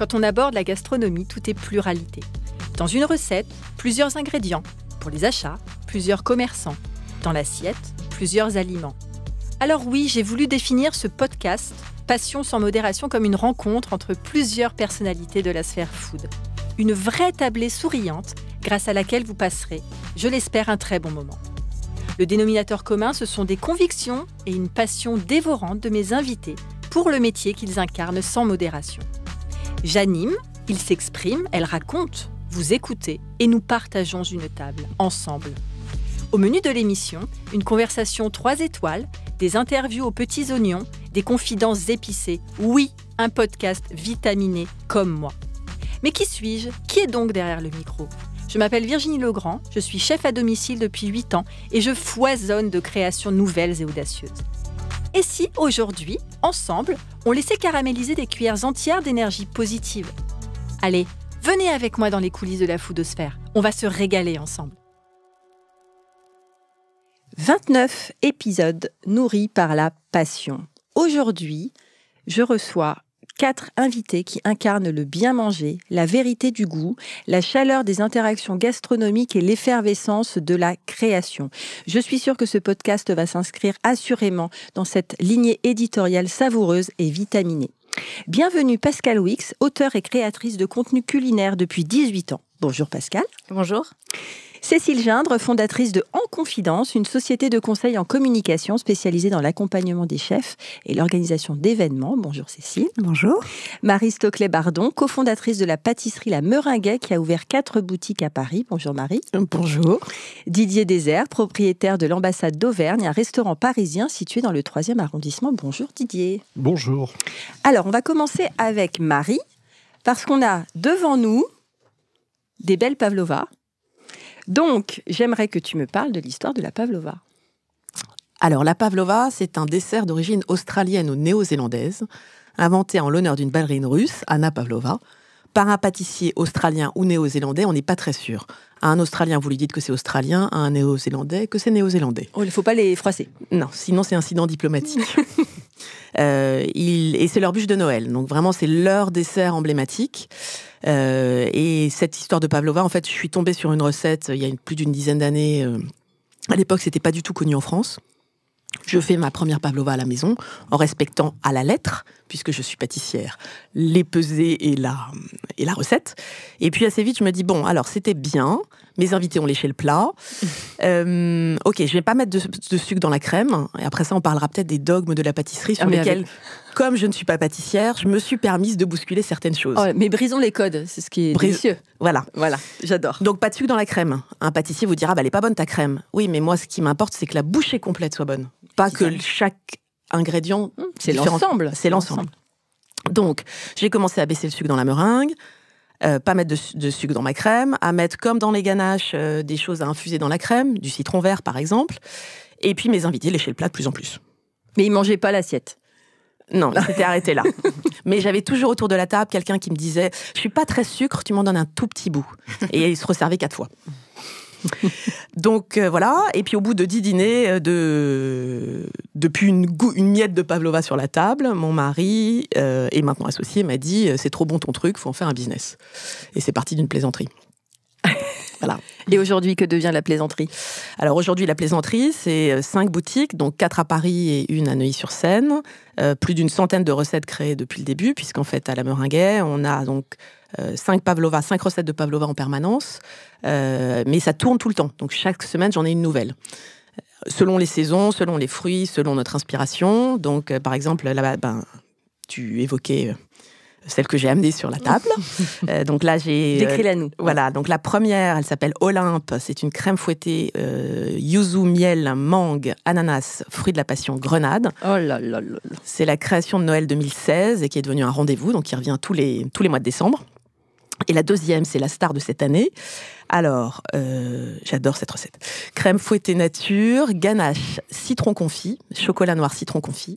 Quand on aborde la gastronomie, tout est pluralité. Dans une recette, plusieurs ingrédients. Pour les achats, plusieurs commerçants. Dans l'assiette, plusieurs aliments. Alors oui, j'ai voulu définir ce podcast, Passion sans modération, comme une rencontre entre plusieurs personnalités de la sphère food. Une vraie tablée souriante grâce à laquelle vous passerez, je l'espère, un très bon moment. Le dénominateur commun, ce sont des convictions et une passion dévorante de mes invités pour le métier qu'ils incarnent sans modération. J'anime, il s'exprime, elle raconte, vous écoutez et nous partageons une table, ensemble. Au menu de l'émission, une conversation 3 étoiles, des interviews aux petits oignons, des confidences épicées. Oui, un podcast vitaminé comme moi. Mais qui suis-je Qui est donc derrière le micro Je m'appelle Virginie Legrand, je suis chef à domicile depuis 8 ans et je foisonne de créations nouvelles et audacieuses. Et si aujourd'hui, ensemble, on laissait caraméliser des cuillères entières d'énergie positive Allez, venez avec moi dans les coulisses de la foodosphère, On va se régaler ensemble. 29 épisodes nourris par la passion. Aujourd'hui, je reçois quatre invités qui incarnent le bien manger, la vérité du goût, la chaleur des interactions gastronomiques et l'effervescence de la création. Je suis sûre que ce podcast va s'inscrire assurément dans cette lignée éditoriale savoureuse et vitaminée. Bienvenue Pascal Wix, auteur et créatrice de contenu culinaire depuis 18 ans. Bonjour Pascal. Bonjour. Cécile Gindre, fondatrice de En Confidence, une société de conseil en communication spécialisée dans l'accompagnement des chefs et l'organisation d'événements. Bonjour Cécile. Bonjour. Marie Stoclet Bardon, cofondatrice de la pâtisserie La Meringuet qui a ouvert quatre boutiques à Paris. Bonjour Marie. Euh, bonjour. Didier Désert, propriétaire de l'ambassade d'Auvergne, un restaurant parisien situé dans le 3 arrondissement. Bonjour Didier. Bonjour. Alors, on va commencer avec Marie parce qu'on a devant nous des belles pavlovas donc, j'aimerais que tu me parles de l'histoire de la pavlova. Alors, la pavlova, c'est un dessert d'origine australienne ou néo-zélandaise, inventé en l'honneur d'une ballerine russe, Anna Pavlova, par un pâtissier australien ou néo-zélandais, on n'est pas très sûr. À un Australien, vous lui dites que c'est Australien, à un Néo-Zélandais, que c'est Néo-Zélandais. Oh, il ne faut pas les froisser. Non, sinon c'est un incident diplomatique. Euh, et c'est leur bûche de Noël. Donc vraiment, c'est leur dessert emblématique. Euh, et cette histoire de pavlova, en fait, je suis tombée sur une recette euh, il y a plus d'une dizaine d'années. à l'époque, c'était pas du tout connu en France je fais ma première pavlova à la maison en respectant à la lettre, puisque je suis pâtissière, les pesées et la, et la recette. Et puis assez vite, je me dis, bon, alors c'était bien, mes invités ont léché le plat. Euh, ok, je vais pas mettre de, sucre dans la crème. Et après ça, on parlera peut-être des dogmes de la pâtisserie sur ah, lesquels, comme je ne suis pas pâtissière, je me suis permise de bousculer certaines choses. Oh, mais brisons les codes, c'est ce qui est précieux Voilà, voilà, j'adore. Donc pas de sucre dans la crème. Un pâtissier vous dira, bah, elle n'est pas bonne ta crème. Oui, mais moi, ce qui m'importe, c'est que la bouchée complète soit bonne pas que chaque ingrédient. Hum, c'est l'ensemble. C'est l'ensemble. Donc, j'ai commencé à baisser le sucre dans la meringue, euh, pas mettre de, sucre dans ma crème, à mettre, comme dans les ganaches, euh, des choses à infuser dans la crème, du citron vert par exemple. Et puis mes invités léchaient le plat de plus en plus. Mais ils mangeaient pas l'assiette. Non, c'était arrêté là. Mais j'avais toujours autour de la table quelqu'un qui me disait Je suis pas très sucre, tu m'en donnes un tout petit bout. Et il se resservait quatre fois. Donc euh, voilà, et puis au bout de dix dîners, euh, de... depuis une, miette de pavlova sur la table, mon mari, euh, et maintenant associé, m'a dit « c'est trop bon ton truc, faut en faire un business ». Et c'est parti d'une plaisanterie. Et aujourd'hui, que devient la plaisanterie Alors aujourd'hui, la plaisanterie, c'est euh, cinq boutiques, donc quatre à Paris et une à Neuilly-sur-Seine. Euh, plus d'une centaine de recettes créées depuis le début, puisqu'en fait, à la Meringuet, on a donc euh, cinq pavlova, cinq recettes de pavlova en permanence. mais ça tourne tout le temps. Donc chaque semaine, j'en ai une nouvelle selon les saisons, selon les fruits, selon notre inspiration. Donc, par exemple, là, ben, tu évoquais celle que j'ai amenée sur la table. Euh, donc là, j'ai. Euh, la voilà, donc la première, elle s'appelle Olympe. C'est une crème fouettée euh, yuzu, miel, mangue, ananas, fruit de la passion, grenade. Oh là. là. C'est la création de Noël 2016 et qui est devenue un rendez-vous, donc qui revient tous les, tous les mois de décembre. Et la deuxième, c'est la star de cette année. Alors, euh, j'adore cette recette. Crème fouettée nature, ganache, citron confit, chocolat noir citron confit,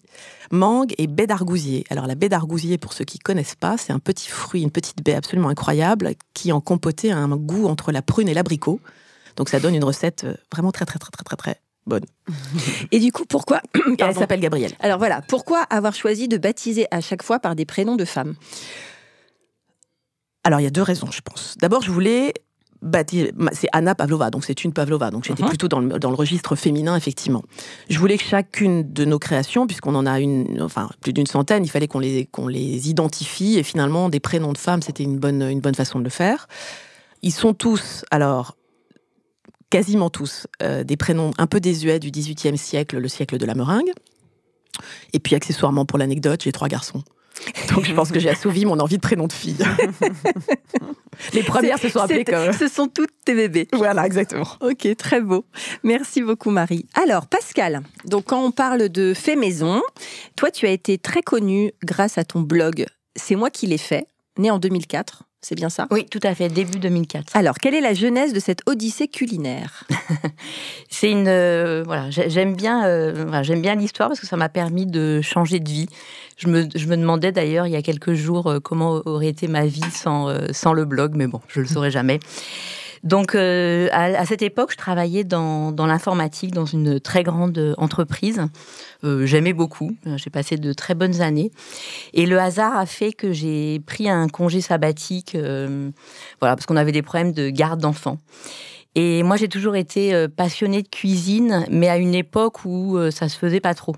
mangue et baie d'argousier. Alors la baie d'argousier, pour ceux qui connaissent pas, c'est un petit fruit, une petite baie absolument incroyable qui en compoté a un goût entre la prune et l'abricot. Donc ça donne une recette euh, vraiment très très très très très très bonne. Et du coup, pourquoi Elle s'appelle Gabrielle. Alors voilà, pourquoi avoir choisi de baptiser à chaque fois par des prénoms de femmes alors, il y a deux raisons, je pense. D'abord, je voulais bâtir. C'est Anna Pavlova, donc c'est une Pavlova, donc j'étais uh-huh. plutôt dans le, registre féminin, effectivement. Je voulais que chacune de nos créations, puisqu'on en a une, enfin plus d'une centaine, il fallait qu'on les, qu'on les identifie, et finalement, des prénoms de femmes, c'était une bonne, une bonne façon de le faire. Ils sont tous, alors, quasiment tous, euh, des prénoms un peu désuets du XVIIIe siècle, le siècle de la meringue. Et puis, accessoirement, pour l'anecdote, j'ai trois garçons. Donc je pense que j'ai assouvi mon envie de prénom de fille. Les premières se sont appelées comme. Ce sont toutes tes bébés. Voilà, exactement. Ok, très beau. Merci beaucoup, Marie. Alors, Pascal, donc quand on parle de fait maison, toi, tu as été très connu grâce à ton blog. C'est moi qui l'ai fait, né en 2004. C'est bien ça Oui, tout à fait, début 2004. Alors, quelle est la genèse de cette odyssée culinaire C'est une euh, voilà, j'aime bien euh, j'aime bien l'histoire parce que ça m'a permis de changer de vie. Je me, demandais d'ailleurs il y a quelques jours euh, comment aurait été ma vie sans sans le blog, mais bon, je le saurais jamais. Donc euh, à, cette époque, je travaillais dans, l'informatique, dans une très grande entreprise. Euh, j'aimais beaucoup, euh, j'ai passé de très bonnes années. Et le hasard a fait que j'ai pris un congé sabbatique, voilà, parce qu'on avait des problèmes de garde d'enfants. Et moi, j'ai toujours été passionnée de cuisine, mais à une époque où ça se faisait pas trop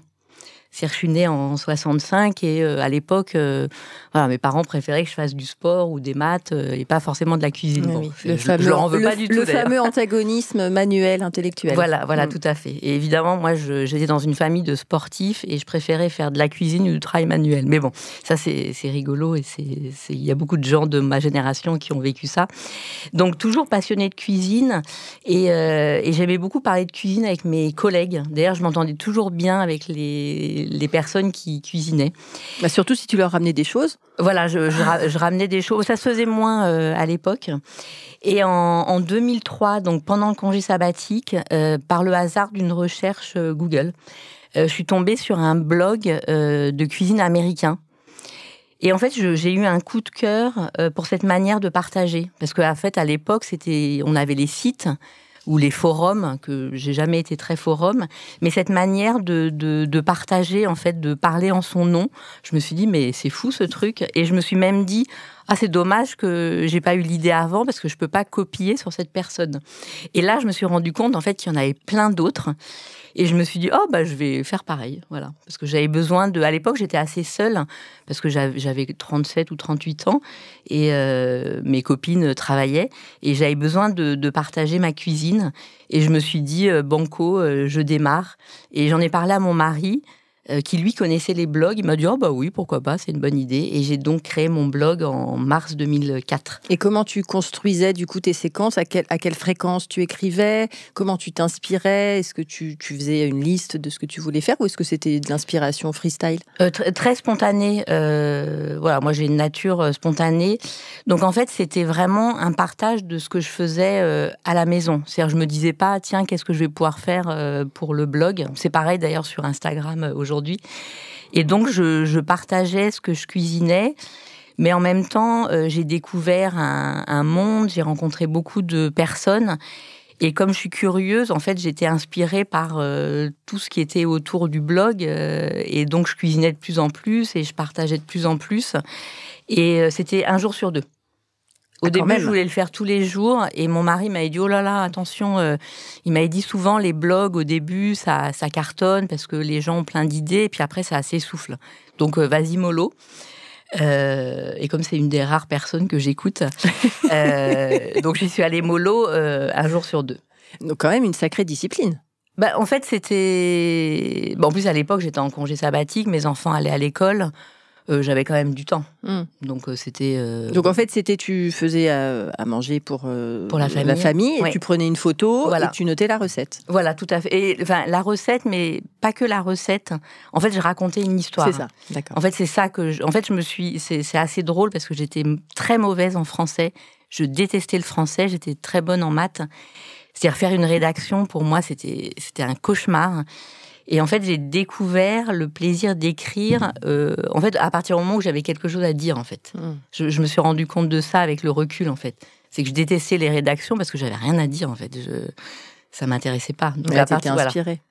je suis née en 65 et euh, à l'époque, euh, voilà, mes parents préféraient que je fasse du sport ou des maths euh, et pas forcément de la cuisine. Le je, fameux, veux pas du le fameux antagonisme manuel intellectuel. Voilà, voilà, mm. tout à fait. évidemment, moi, j'étais dans une famille de sportifs et je préférais faire de la cuisine ou du travail manuel. Mais bon, ça, c'est rigolo et il y a beaucoup de gens de ma génération qui ont vécu ça. Donc, toujours passionnée de cuisine et, et j'aimais beaucoup parler de cuisine avec mes collègues. D'ailleurs, je m'entendais toujours bien avec les les, personnes qui cuisinaient. Bah, surtout si tu leur ramenais des choses. Voilà, je, ramenais des choses. Ça se faisait moins euh, à l'époque. Et en, 2003, donc pendant le congé sabbatique, euh, par le hasard d'une recherche euh, Google, je suis tombée sur un blog de cuisine américain. Et en fait, j'ai eu un coup de cœur pour cette manière de partager, parce qu'en fait, à l'époque, c'était, on avait les sites, ou les forums, que j'ai jamais été très forum, mais cette manière de, de, partager, en fait, de parler en son nom, je me suis dit, mais c'est fou ce truc. Et je me suis même dit, ah, c'est dommage que j'ai pas eu l'idée avant parce que je peux pas copier sur cette personne. Et là, je me suis rendu compte, en fait, qu'il y en avait plein d'autres. Et je me suis dit, oh, bah, je vais faire pareil. Voilà. Parce que j'avais besoin de. À l'époque, j'étais assez seule, parce que j'avais 37 ou 38 ans, et euh, mes copines travaillaient, et j'avais besoin de, partager ma cuisine. Et je me suis dit, euh, banco, euh, je démarre. Et j'en ai parlé à mon mari. Euh, qui lui connaissait les blogs. Il m'a dit oh, bah oui, pourquoi pas, c'est une bonne idée. Et j'ai donc créé mon blog en mars 2004. Et comment tu construisais du coup tes séquences à, à quelle fréquence tu écrivais Comment tu t'inspirais Est-ce que tu, tu, faisais une liste de ce que tu voulais faire ou est-ce que c'était de l'inspiration freestyle euh, Très spontané. Euh, voilà, moi j'ai une nature spontanée. Donc en fait, c'était vraiment un partage de ce que je faisais à la maison. C'est-à-dire, je me disais pas Tiens, qu'est-ce que je vais pouvoir faire pour le blog C'est pareil d'ailleurs sur Instagram aujourd'hui et donc, je, partageais ce que je cuisinais. Mais en même temps, euh, j'ai découvert un, monde, j'ai rencontré beaucoup de personnes. Et comme je suis curieuse, en fait, j'étais inspirée par euh, tout ce qui était autour du blog. Euh, et donc, je cuisinais de plus en plus et je partageais de plus en plus. Et c'était un jour sur deux. Au ah, début, je voulais le faire tous les jours et mon mari m'avait dit Oh là là, attention. Euh, il m'avait dit souvent les blogs au début, ça, ça cartonne parce que les gens ont plein d'idées et puis après, ça s'essouffle. Donc, euh, vas-y, mollo. Euh, et comme c'est une des rares personnes que j'écoute, donc j'y suis allée mollo un jour sur deux. Donc, quand même, une sacrée discipline. Bah, en fait, c'était. Bon, en plus, à l'époque, j'étais en congé sabbatique, mes enfants allaient à l'école. Euh, j'avais quand même du temps. Hmm. Donc euh, c'était. Euh, Donc en fait, c'était tu faisais à, manger pour, pour la famille, et tu prenais une photo et tu notais la recette. Voilà, tout à fait. Et, enfin, la recette, mais pas que la recette. En fait, je racontais une histoire. C'est ça, d'accord. En fait, c'est ça que. Je, en fait, je me suis. C'est assez drôle parce que j'étais très mauvaise en français. Je détestais le français. J'étais très bonne en maths. C'est-à-dire faire une rédaction, pour moi, c'était un cauchemar. Et en fait, j'ai découvert le plaisir d'écrire, euh, en fait, à partir du moment où j'avais quelque chose à dire, en fait. Hmm. Je, me suis rendu compte de ça avec le recul, en fait. C'est que je détestais les rédactions parce que j'avais rien à dire, en fait. ça m'intéressait pas. Donc,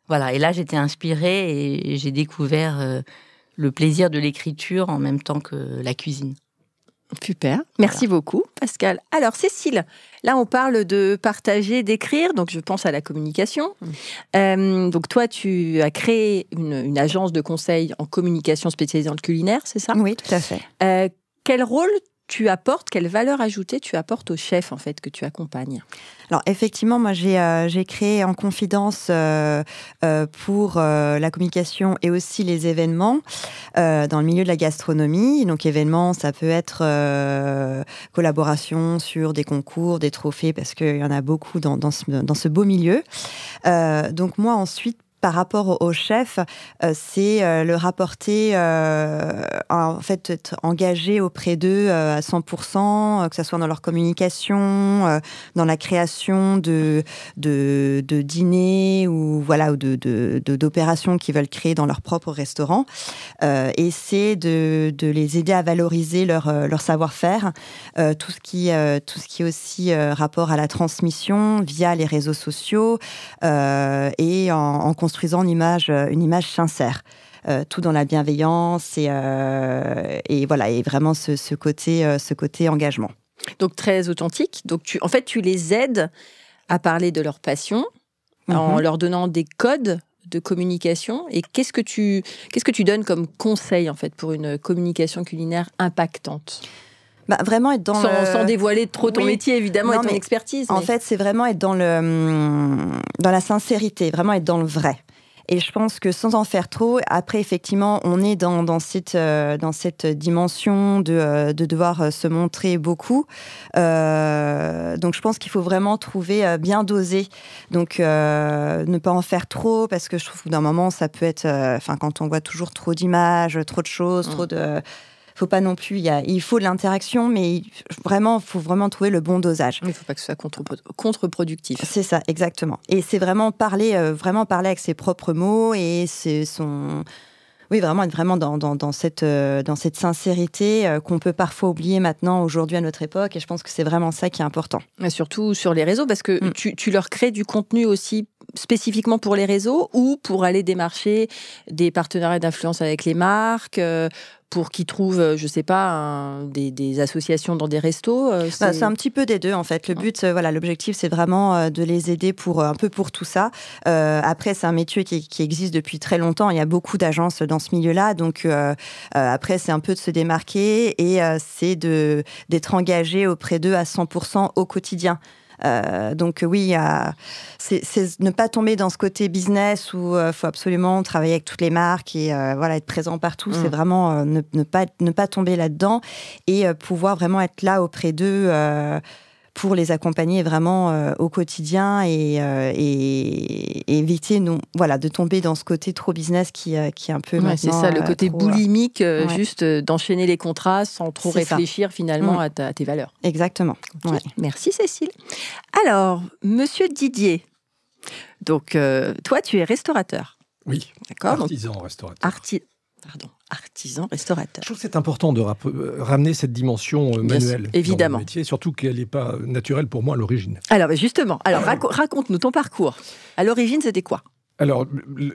Voilà. Et là, j'étais inspirée et j'ai découvert euh, le plaisir de l'écriture en même temps que la cuisine. Super, merci beaucoup Pascal. Alors Cécile, là on parle de partager, d'écrire, donc je pense à la communication. Mmh. Euh, donc toi tu as créé une, agence de conseil en communication spécialisée dans le culinaire, c'est ça Oui, tout à fait. Euh, quel rôle tu apportes, quelle valeur ajoutée tu apportes au chef en fait que tu accompagnes Alors effectivement, moi j'ai euh, créé en confidence euh, euh, pour la communication et aussi les événements dans le milieu de la gastronomie. Donc événements, ça peut être collaboration sur des concours, des trophées, parce qu'il y en a beaucoup dans ce, beau milieu. donc moi ensuite, par rapport au chef, euh, c'est euh, le rapporter, euh, en fait, être engagé auprès d'eux à 100%, que ce soit dans leur communication, dans la création de, de, dîners ou voilà, ou de, d'opérations qu'ils veulent créer dans leur propre restaurant. et c'est de, les aider à valoriser leur, leur savoir-faire, tout, ce qui, tout ce qui est aussi rapport à la transmission via les réseaux sociaux et en, en construisant une image, euh, une image sincère. Euh, tout dans la bienveillance et, euh, voilà et vraiment ce, côté ce côté engagement. Donc très authentique. Donc tu en fait tu les aides à parler de leur passion en mhm. leur donnant des codes de communication et qu'est-ce que tu qu'est-ce que tu donnes comme conseil en fait pour une communication culinaire impactante bah, Vraiment être dans sans, dévoiler trop ton métier, évidemment, et ton expertise. En fait, c'est vraiment être dans, le, dans la sincérité, vraiment être dans le vrai. Et je pense que sans en faire trop, après, effectivement, on est dans, dans cette, euh, dans cette dimension de, euh, de, devoir euh, se montrer beaucoup. donc, je pense qu'il faut vraiment trouver bien doser. Donc, ne pas en faire trop, parce que je trouve que d'un moment, ça peut être. Enfin, quand on voit toujours trop d'images, trop de choses, trop mm. de faut pas non plus. il faut de l'interaction, mais il, vraiment, faut vraiment trouver le bon dosage. Il ne faut pas que ce soit contre-productif. c'est ça, exactement. Et c'est vraiment parler, euh, vraiment parler avec ses propres mots et son. Oui, vraiment être vraiment dans, cette, euh, dans cette sincérité euh, qu'on peut parfois oublier maintenant, aujourd'hui, à notre époque. Et je pense que c'est vraiment ça qui est important. surtout sur les réseaux, parce que mm. tu, tu, leur crées du contenu aussi spécifiquement pour les réseaux ou pour aller démarcher des partenariats d'influence avec les marques euh, pour qu'ils trouvent, euh, je sais pas, des, associations dans des restos euh, bah, C'est un petit peu des deux en fait. Le hein. but, voilà, l'objectif, c'est vraiment de les aider pour un peu pour tout ça. après, c'est un métier qui, existe depuis très longtemps. Il y a beaucoup d'agences dans ce milieu-là, donc après, c'est un peu de se démarquer et c'est d'être engagé auprès d'eux à 100% au quotidien. Euh, donc oui, c'est ne pas tomber dans ce côté business où il euh, faut absolument travailler avec toutes les marques et euh, voilà être présent partout. C'est mm. vraiment pas ne pas tomber là-dedans et pouvoir vraiment être là auprès d'eux pour les accompagner vraiment euh, au quotidien euh, et, éviter non, voilà, de tomber dans ce côté trop business qui, euh, qui est un peu. c'est ça, le côté boulimique, juste d'enchaîner les contrats sans trop réfléchir finalement mm. à, tes valeurs. Exactement. Merci Cécile. Alors, monsieur Didier, donc toi tu es restaurateur. Oui. D'accord. Artisan restaurateur. Pardon artisan restaurateur. Je trouve que c'est important de euh, ramener cette dimension euh, manuelle. évidemment. Dans métier, surtout qu'elle n'est pas naturelle pour moi à l'origine. Alors bah, justement, alors raconte-nous ton parcours. À l'origine, c'était quoi alors,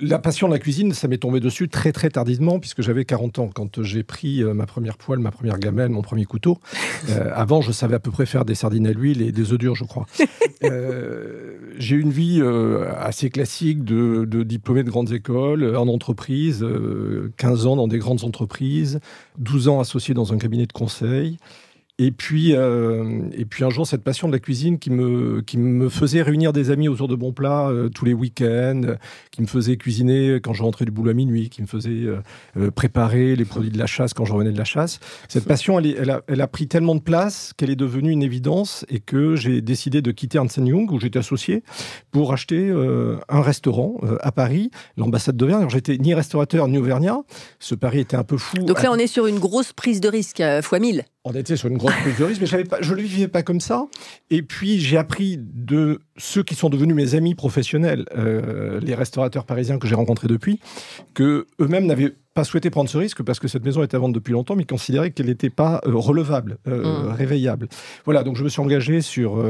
la passion de la cuisine, ça m'est tombé dessus très très tardivement, puisque j'avais 40 ans quand euh, j'ai pris euh, ma première poêle, ma première gamelle, mon premier couteau. Euh, avant, je savais à peu près faire des sardines à l'huile et des œufs durs, je crois. Euh, j'ai une vie assez classique de, de, diplômé de grandes écoles, en entreprise, 15 ans dans des grandes entreprises, 12 ans associé dans un cabinet de conseil. Et puis, euh, et puis un jour, cette passion de la cuisine qui me, qui me faisait réunir des amis autour de bons plats euh, tous les week-ends, qui me faisait cuisiner quand je rentrais du boulot à minuit, qui me faisait euh, euh, préparer les produits de la chasse quand je revenais de la chasse. Cette passion, elle, elle, a, pris tellement de place qu'elle est devenue une évidence et que j'ai décidé de quitter Hansen Young, où j'étais associé, pour acheter un restaurant à Paris, l'ambassade de d'Auvergne. J'étais ni restaurateur ni auvergnat. Ce pari était un peu fou. Donc là, on est sur une grosse prise de risque, fois mille était sur une grosse prise de risque, mais je, pas, je le vivais pas comme ça. Et puis j'ai appris de ceux qui sont devenus mes amis professionnels, euh, les restaurateurs parisiens que j'ai rencontrés depuis, que eux-mêmes n'avaient pas souhaité prendre ce risque parce que cette maison était à vendre depuis longtemps, mais considéraient qu'elle n'était pas euh, relevable, euh, mmh. réveillable. Voilà, donc je me suis engagé sur,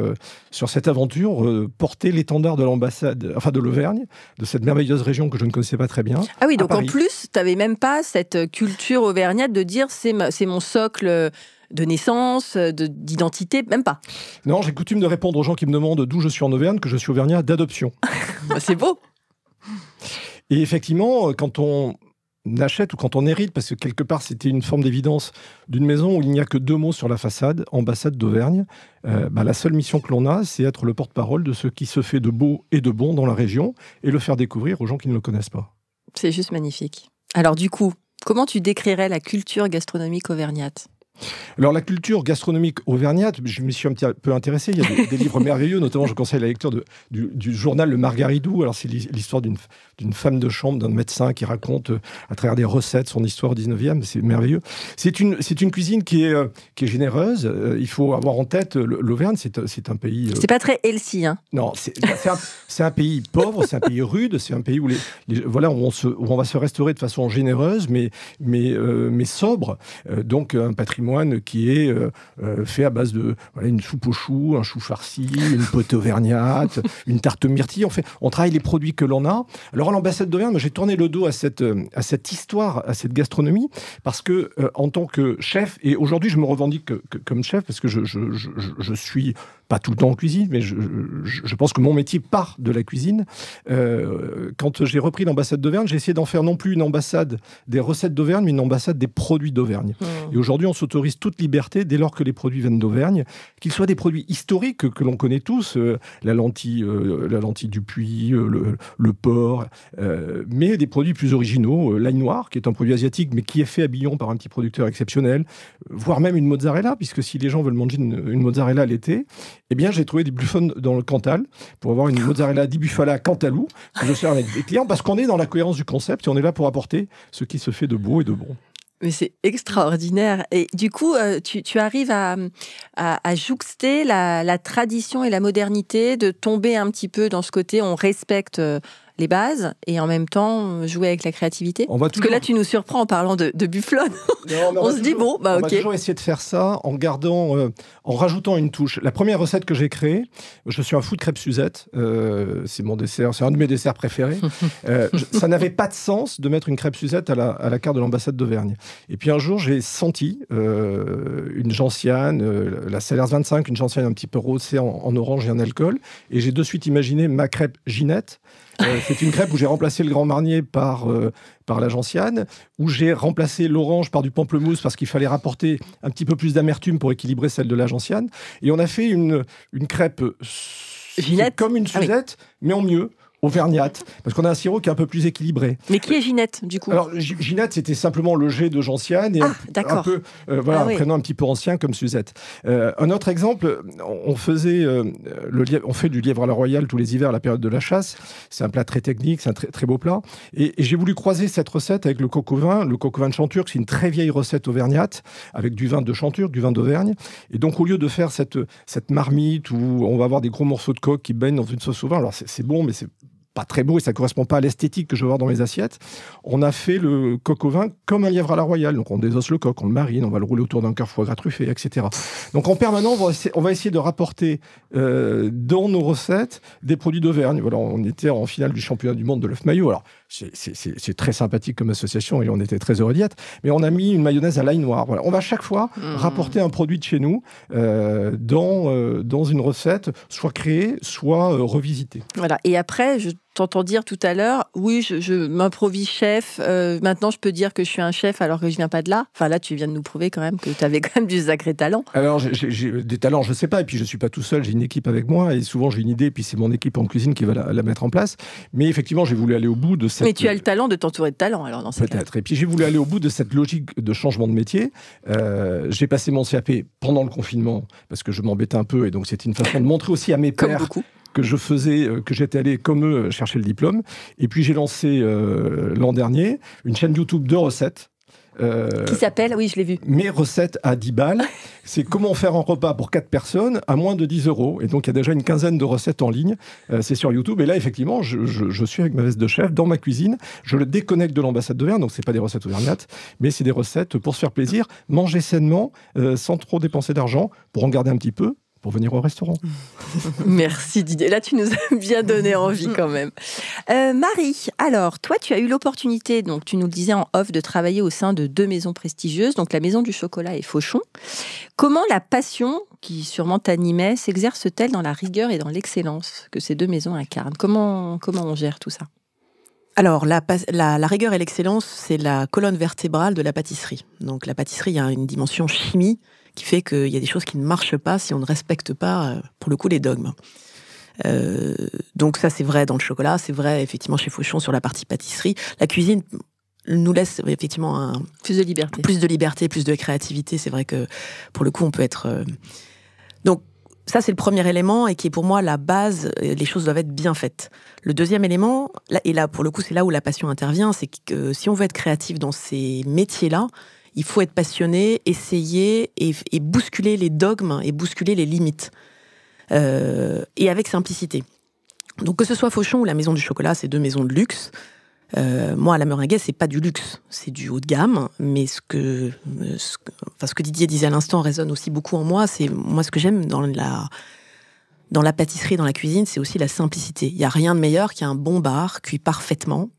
sur cette aventure, porter l'étendard de l'ambassade, enfin de l'Auvergne, de cette merveilleuse région que je ne connaissais pas très bien. Ah oui, donc en plus, tu n'avais même pas cette culture auvergnate de dire c'est mon socle de naissance, d'identité, même pas. Non, j'ai coutume de répondre aux gens qui me demandent d'où je suis en Auvergne, que je suis auvergnat d'adoption. Bah, c'est beau. Et effectivement, euh, quand on achète ou quand on hérite, parce que quelque part c'était une forme d'évidence d'une maison où il n'y a que deux mots sur la façade, ambassade d'Auvergne, euh, bah, la seule mission que l'on a, c'est être le porte-parole de ce qui se fait de beau et de bon dans la région et le faire découvrir aux gens qui ne le connaissent pas. C'est juste magnifique. Alors du coup, comment tu décrirais la culture gastronomique auvergnate alors la culture gastronomique auvergnate, je me suis un petit peu intéressé. Il y a des, livres merveilleux, notamment je conseille la lecture de, du, journal Le Margaridou. Alors c'est l'histoire d'une femme de chambre, d'un médecin qui raconte euh, à travers des recettes son histoire au 19e. C'est merveilleux. C'est une, une cuisine qui est, euh, qui est généreuse. Euh, il faut avoir en tête l'Auvergne, c'est un pays... C'est pas très healthy. Hein. Non, c'est bah, un, un, pays pauvre, c'est un pays rude, c'est un pays où, les, voilà, on, se, où on va se restaurer de façon généreuse, mais, mais, mais sobre. donc un patrimoine qui est euh, euh, fait à base de une soupe au chou, un chou farci, une pote auvergnate, une tarte myrtille. On, fait, on travaille les produits que l'on a. Alors à l'ambassade d'Auvergne, j'ai tourné le dos à cette, euh, à cette histoire, à cette gastronomie, parce que en tant que chef, et aujourd'hui je me revendique comme chef, parce que je, je, je, suis pas tout le temps en cuisine, mais je, pense que mon métier part de la cuisine. quand j'ai repris l'ambassade d'Auvergne, j'ai essayé d'en faire non plus une ambassade des recettes d'Auvergne, mais une ambassade des produits d'Auvergne. Mmh. Et aujourd'hui, on s'autorise toute liberté dès lors que les produits viennent d'Auvergne, qu'ils soient des produits historiques que l'on connaît tous, euh, la lentille, euh, la lentille du puits, euh, le, porc, mais des produits plus originaux, l'ail noir, qui est un produit asiatique, mais qui est fait à Billon par un petit producteur exceptionnel, voire même une mozzarella, puisque si les gens veulent manger une, une mozzarella l'été, eh bien, j'ai trouvé des buffons dans le Cantal pour avoir une mozzarella di bufala Cantalou que je sers avec des clients, parce qu'on est dans la cohérence du concept et on est là pour apporter ce qui se fait de beau et de bon. Mais c'est extraordinaire. Et du coup, euh, tu, tu arrives à, à, jouxter la, la, tradition et la modernité, de tomber un petit peu dans ce côté on respecte euh, les bases et en même temps euh, jouer avec la créativité Parce que là, tu nous surprends en parlant de, de on, se dit, bon, bah ok. On va toujours essayer de faire ça en gardant, euh, en rajoutant une touche. La première recette que j'ai créée, je suis un fou de crêpes Suzette. Euh, c'est mon dessert, c'est un de mes desserts préférés. ça n'avait pas de sens de mettre une crêpe Suzette à la, carte de l'ambassade d'Auvergne. Et puis un jour, j'ai senti une gentiane, la salers 25, une gentiane un petit peu rosée en, en orange et en alcool. Et j'ai de suite imaginé ma crêpe Ginette euh, c'est une crêpe où j'ai remplacé le Grand Marnier par, euh, par la où j'ai remplacé l'orange par du pamplemousse parce qu'il fallait rapporter un petit peu plus d'amertume pour équilibrer celle de la Et on a fait une, une crêpe comme une ah Suzette, mais en mieux auvergnate, parce qu'on a un sirop qui est un peu plus équilibré. Mais qui est Ginette, du coup Alors, Ginette, c'était simplement le G de Gentiane, et ah, euh, ah, un, peu, voilà, un petit peu ancien comme Suzette. Euh, un autre exemple, on faisait euh, le on fait du lièvre à la royale tous les hivers à la période de la chasse. C'est un plat très technique, c'est un très, beau plat. Et, j'ai voulu croiser cette recette avec le coq au vin, le coq au vin de Chanturque. c'est une très vieille recette auvergnate, avec du vin de Chanturque, du vin d'Auvergne. Et donc, au lieu de faire cette, cette marmite où on va avoir des gros morceaux de coq qui baignent dans une sauce au vin, alors c'est bon, mais c'est très beau et ça correspond pas à l'esthétique que je veux voir dans mes assiettes, on a fait le coq au vin comme un lièvre à la royale. Donc on désosse le coq, on le marine, on va le rouler autour d'un cœur foie gras truffé, etc. Donc en permanence, on va essayer, de rapporter euh, dans nos recettes des produits d'Auvergne. Voilà, on était en finale du championnat du monde de l'œuf maillot. Alors c'est très sympathique comme association et on était très heureux d'y être. Mais on a mis une mayonnaise à l'ail noir. Voilà. On va chaque fois mmh. rapporter un produit de chez nous euh, dans, euh, dans une recette, soit créée, soit revisitée. Voilà. Et après, je t'entends dire tout à l'heure, oui, je, m'improvise chef, euh, maintenant je peux dire que je suis un chef alors que je viens pas de là. Enfin là, tu viens de nous prouver quand même que tu avais quand même du sacré talent. Alors, j'ai des talents, je sais pas, et puis je suis pas tout seul, j'ai une équipe avec moi, et souvent j'ai une idée, et puis c'est mon équipe en cuisine qui va la, mettre en place. Mais effectivement, j'ai voulu aller au bout de cette... Mais tu as le talent de t'entourer de talents, alors dans Peut-être. Et puis j'ai voulu aller au bout de cette logique de changement de métier. Euh, j'ai passé mon CAP pendant le confinement, parce que je m'embêtais un peu, et donc c'était une façon de montrer aussi à mes Comme Beaucoup que je faisais, euh, que j'étais allé comme eux euh, chercher le diplôme. Et puis j'ai lancé euh, l'an dernier une chaîne YouTube de recettes. qui s'appelle, oui, je l'ai vu. Mes recettes à 10 balles. c'est comment faire un repas pour 4 personnes à moins de 10 euros. Et donc, il y a déjà une quinzaine de recettes en ligne. c'est sur YouTube. Et là, effectivement, je, suis avec ma veste de chef dans ma cuisine. Je le déconnecte de l'ambassade de Donc, c'est pas des recettes auvergnates, mais c'est des recettes pour se faire plaisir, manger sainement, sans trop dépenser d'argent, pour en garder un petit peu, pour venir au restaurant. Merci Didier. Là, tu nous as bien donné envie quand même. Euh, Marie, alors, toi, tu as eu l'opportunité, donc tu nous le disais en off, de travailler au sein de deux maisons prestigieuses, donc la Maison du Chocolat et Fauchon. Comment la passion qui sûrement t'animait s'exerce-t-elle dans la rigueur et dans l'excellence que ces deux maisons incarnent comment, comment on gère tout ça alors, la, rigueur et l'excellence, c'est la colonne vertébrale de la pâtisserie. Donc, la pâtisserie a une dimension chimie qui fait qu'il y a des choses qui ne marchent pas si on ne respecte pas, euh, pour le coup, les dogmes. Euh, donc ça, c'est vrai dans le chocolat, c'est vrai effectivement chez Fauchon sur la partie pâtisserie. La cuisine nous laisse effectivement un, plus de liberté, plus de liberté, plus de créativité. C'est vrai que pour le coup, on peut être. Euh, donc ça, c'est le premier élément et qui est pour moi la base. Les choses doivent être bien faites. Le deuxième élément, et là pour le coup, c'est là où la passion intervient, c'est que si on veut être créatif dans ces métiers-là, il faut être passionné, essayer et, bousculer les dogmes et bousculer les limites. Euh, et avec simplicité. Donc que ce soit Fauchon ou la Maison du Chocolat, c'est deux maisons de luxe. Euh, moi, la meringue, c'est pas du luxe, c'est du haut de gamme. Mais ce que, Didier disait à l'instant résonne aussi beaucoup en moi. C'est moi ce que j'aime dans la, dans la pâtisserie, dans la cuisine, c'est aussi la simplicité. Il n'y a rien de meilleur qu'un bon bar cuit parfaitement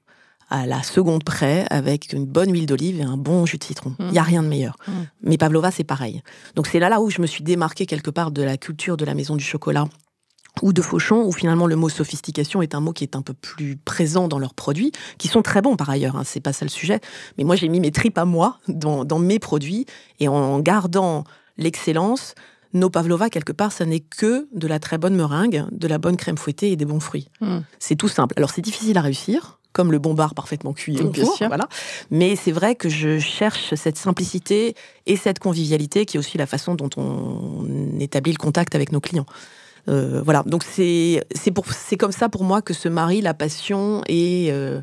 à la seconde près avec une bonne huile d'olive et un bon jus de citron. Il y n'y a mm. rien de meilleur. Mm. Mais Pavlova, c'est pareil. Donc c'est là, là où je me suis démarquée quelque part de la culture de la maison du chocolat ou de Fauchon, où finalement le mot sophistication est un mot qui est un peu plus présent dans leurs produits, qui sont très bons par ailleurs, hein, c'est pas ça le sujet. Mais moi, j'ai mis mes tripes à moi dans, mes produits, et en gardant l'excellence, nos pavlova, quelque part, ça n'est que de la très bonne meringue, de la bonne crème fouettée et des bons fruits. Mm. C'est tout simple. Alors, c'est difficile à réussir, comme le bombard parfaitement cuit Mais c'est vrai que je cherche cette simplicité et cette convivialité qui est aussi la façon dont on établit le contact avec nos clients. Euh, voilà, donc c'est comme ça pour moi que se marient la passion et, euh,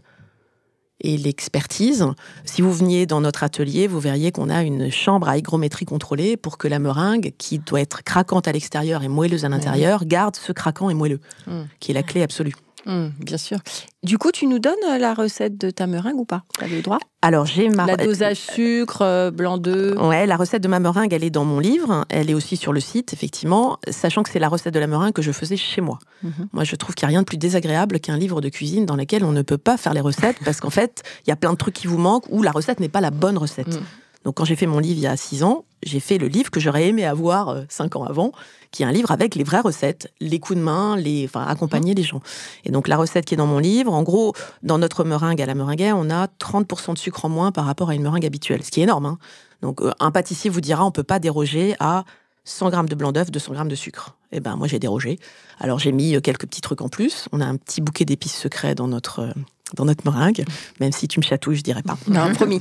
et l'expertise. Si vous veniez dans notre atelier, vous verriez qu'on a une chambre à hygrométrie contrôlée pour que la meringue, qui doit être craquante à l'extérieur et moelleuse à l'intérieur, garde ce craquant et moelleux, mmh. qui est la clé absolue. Mmh, bien sûr. Du coup, tu nous donnes euh, la recette de ta meringue ou pas Tu le droit Alors, j'ai ma. La dosage sucre, euh, blanc d'œuf. Ouais, la recette de ma meringue, elle est dans mon livre. Elle est aussi sur le site, effectivement. Sachant que c'est la recette de la meringue que je faisais chez moi. Mmh. Moi, je trouve qu'il n'y a rien de plus désagréable qu'un livre de cuisine dans lequel on ne peut pas faire les recettes parce qu'en fait, il y a plein de trucs qui vous manquent ou la recette n'est pas la bonne recette. Mmh. Donc quand j'ai fait mon livre il y a six ans, j'ai fait le livre que j'aurais aimé avoir euh, cinq ans avant, qui est un livre avec les vraies recettes, les coups de main, les, enfin, accompagner mhm. les gens. Et donc la recette qui est dans mon livre, en gros, dans notre meringue à la meringuée, on a 30% de sucre en moins par rapport à une meringue habituelle, ce qui est énorme. Hein. donc euh, un pâtissier vous dira, on peut pas déroger à 100 grammes de blanc d'œuf, 200 grammes de sucre. Et eh ben moi j'ai dérogé. Alors j'ai mis euh, quelques petits trucs en plus. On a un petit bouquet d'épices secrets dans notre dans notre meringue, même si tu me chatouilles, je dirais pas. Non, promis.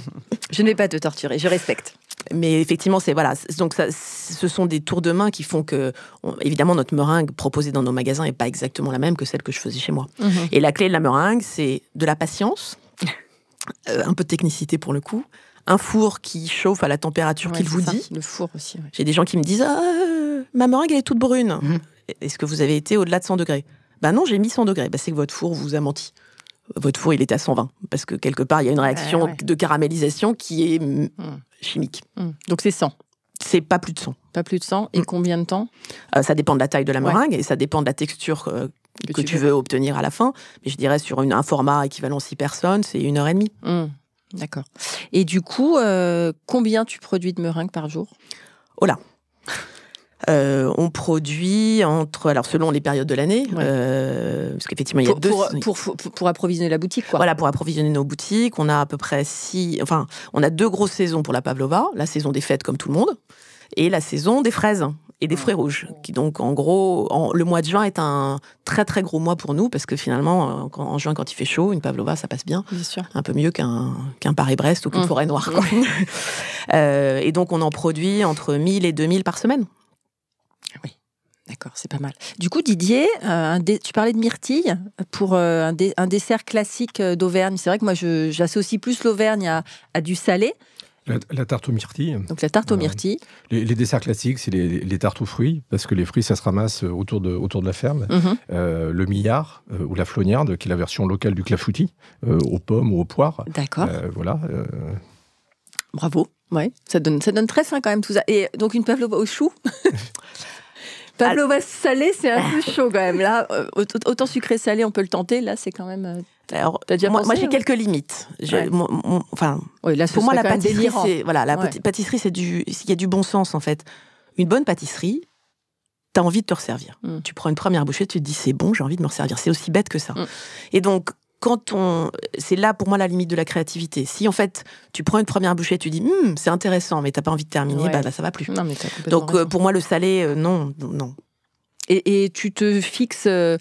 Je ne vais pas te torturer, je respecte. Mais effectivement, c'est voilà. Donc, ça, ce sont des tours de main qui font que, évidemment, notre meringue proposée dans nos magasins n'est pas exactement la même que celle que je faisais chez moi. Mhm. Et la clé de la meringue, c'est de la patience, euh, un peu de technicité pour le coup, un four qui chauffe à la température qu'il vous dit. Le four aussi. J'ai des gens qui me disent ah, ma meringue elle est toute brune. Mhm. Est-ce que vous avez été au-delà de 100 degrés Ben non, j'ai mis 100 degrés. Ben, c'est que votre four vous a menti votre four, il est à 120. Parce que quelque part, il y a une réaction de caramélisation qui est mm, hmm. chimique. Hmm. Donc c'est 100 c'est pas plus de 100. Pas plus de 100 et hmm. combien de temps euh, Ça dépend de la taille de la meringue et ça dépend de la texture euh, que, tu veux. obtenir à la fin. Mais je dirais sur un format équivalent 6 personnes, c'est une heure et demie. D'accord. Et du coup, euh, combien tu produis de meringue par jour Oh là euh, on produit entre, alors selon les périodes de l'année, euh, parce qu'effectivement il y a pour, deux. Pour, approvisionner la boutique, quoi. Voilà, pour approvisionner nos boutiques, on a à peu près six, enfin, on a deux grosses saisons pour la Pavlova, la saison des fêtes comme tout le monde, et la saison des fraises et des fruits rouges. Qui donc, en gros, le mois de juin est un très très gros mois pour nous parce que finalement, euh, en, juin, quand il fait chaud, une pavlova, ça passe bien. sûr. Un peu mieux qu'un qu'un Paris-Brest ou qu'une mm. forêt noire. Quoi. Mm. et donc, on en produit entre 1000 et 2000 par semaine. Oui. D'accord, c'est pas mal. Du coup, Didier, euh, tu parlais de myrtille pour euh, un, dessert classique euh, d'Auvergne. C'est vrai que moi, j'associe plus l'Auvergne à, du salé. La, tarte aux myrtilles. Donc la tarte aux myrtilles. les, desserts classiques, c'est les, tartes aux fruits, parce que les fruits, ça se ramasse autour de, autour de la ferme. Mhm. le milliard, ou la flognarde, qui est la version locale du clafoutis, aux pommes ou aux poires. D'accord. voilà. Bravo. Ouais, ça donne, ça donne très sain quand même tout ça. Et donc une pavlova au choux Pavlova salée, c'est un peu chaud quand même. Là, autant sucré salé, on peut le tenter. Là, c'est quand même. Euh, Alors, moi, j'ai hein quelques limites. enfin, pour moi, la pâtisserie, voilà, la pâtisserie, c'est du, il y a du bon sens en fait. Une bonne pâtisserie, t'as envie de te resservir. Mm. Tu prends une première bouchée, tu te dis c'est bon, j'ai envie de me resservir. C'est aussi bête que ça. Mm. Et donc, quand on, c'est là pour moi la limite de la créativité. Si en fait tu prends une première bouchée, tu dis hmm, c'est intéressant, mais t'as pas envie de terminer, bah, ça va plus. Donc euh, pour moi le salé, euh, non, non. Et, tu te fixes euh,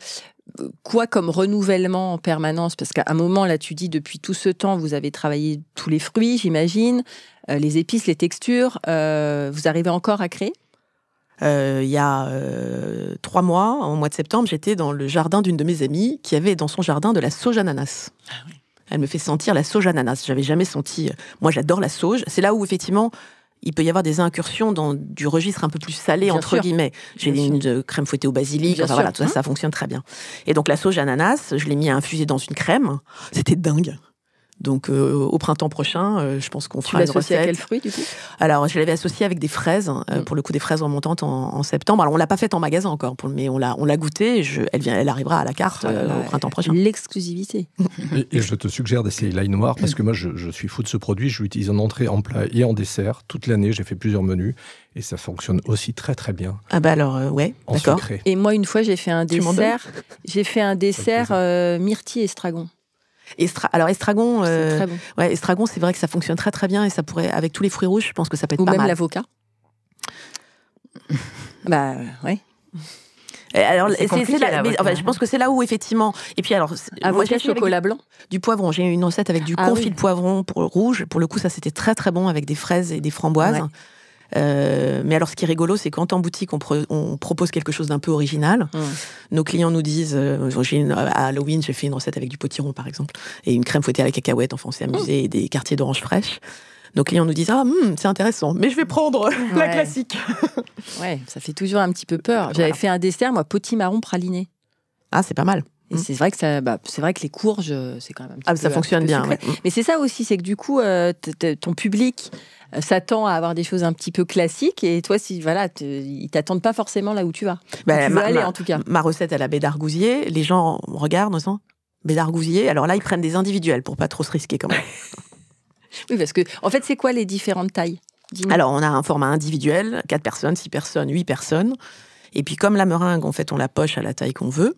quoi comme renouvellement en permanence Parce qu'à un moment là, tu dis depuis tout ce temps, vous avez travaillé tous les fruits, j'imagine, les épices, les textures. vous arrivez encore à créer euh, il y a euh, trois mois, en mois de septembre, j'étais dans le jardin d'une de mes amies qui avait dans son jardin de la sauge ananas. Ah Elle me fait sentir la sauge ananas. J'avais jamais senti. Euh, moi, j'adore la sauge. C'est là où effectivement. Il peut y avoir des incursions dans du registre un peu plus salé, entre guillemets. J'ai une crème fouettée au basilic, enfin, voilà, tout ça, ça hein. fonctionne très bien. Et donc la sauge ananas, je l'ai mis à infuser dans une crème. C'était dingue. Donc euh, au printemps prochain, euh, je pense qu'on fera une à quel fruit du coup Alors je l'avais associé avec des fraises, euh, mm. pour le coup des fraises remontantes en, en septembre. Alors on l'a pas fait en magasin encore, pour, mais on l'a on l'a goûtée. elle vient, elle arrivera à la carte oh au printemps prochain. L'exclusivité. et, je te suggère d'essayer l'ail noir parce mm. que moi je, suis fou de ce produit. Je l'utilise en entrée, en plat et en dessert toute l'année. J'ai fait plusieurs menus et ça fonctionne aussi très très bien. Ah bah alors ouais, d'accord. Et moi une fois j'ai fait un dessert, j'ai fait un dessert myrtille estragon. Alors estragon, c'est euh, estragon, c'est vrai que ça fonctionne très très bien et ça pourrait, avec tous les fruits rouges, je pense que ça peut être Ou même l'avocat. bah ouais. je pense que c'est là où effectivement. Et puis alors, avocat, chocolat blanc, du poivron. J'ai une recette avec du ah confit de poivron pour le rouge. Pour le coup, ça c'était très très bon avec des fraises et des framboises. Euh, mais alors, ce qui est rigolo, c'est quand en boutique, on, propose quelque chose d'un peu original. Mmh. Nos clients nous disent, euh, à Halloween, j'ai fait une recette avec du potiron, par exemple, et une crème fouettée à la cacahuète. Enfin, on s'est amusé, et mmh. des quartiers d'orange fraîche nos clients nous disent ah hmm, c'est intéressant mais je vais prendre la classique ouais ça fait toujours un petit peu peur j'avais fait un dessert moi potimarron marron praliné ah c'est pas mal et mm. c'est vrai que ça, bah, c'est vrai que les courges, euh, c'est quand même un petit ah, peu, ça euh, fonctionne bien. Mais c'est ça aussi, c'est que du coup, euh, ton public s'attend à avoir des choses un petit peu classiques et toi, si voilà, ils t'attendent pas forcément là où tu vas. Ben, tu ma, aller en tout cas. Ma recette à la baie d'Argousier, les gens regardent, sent baie d'Argousier. Alors là, ils prennent des individuels pour pas trop se risquer quand même. oui, parce que en fait, c'est quoi les différentes tailles Alors, on a un format individuel, 4 personnes, 6 personnes, 8 personnes. Et puis comme la meringue, en fait, on la poche à la taille qu'on veut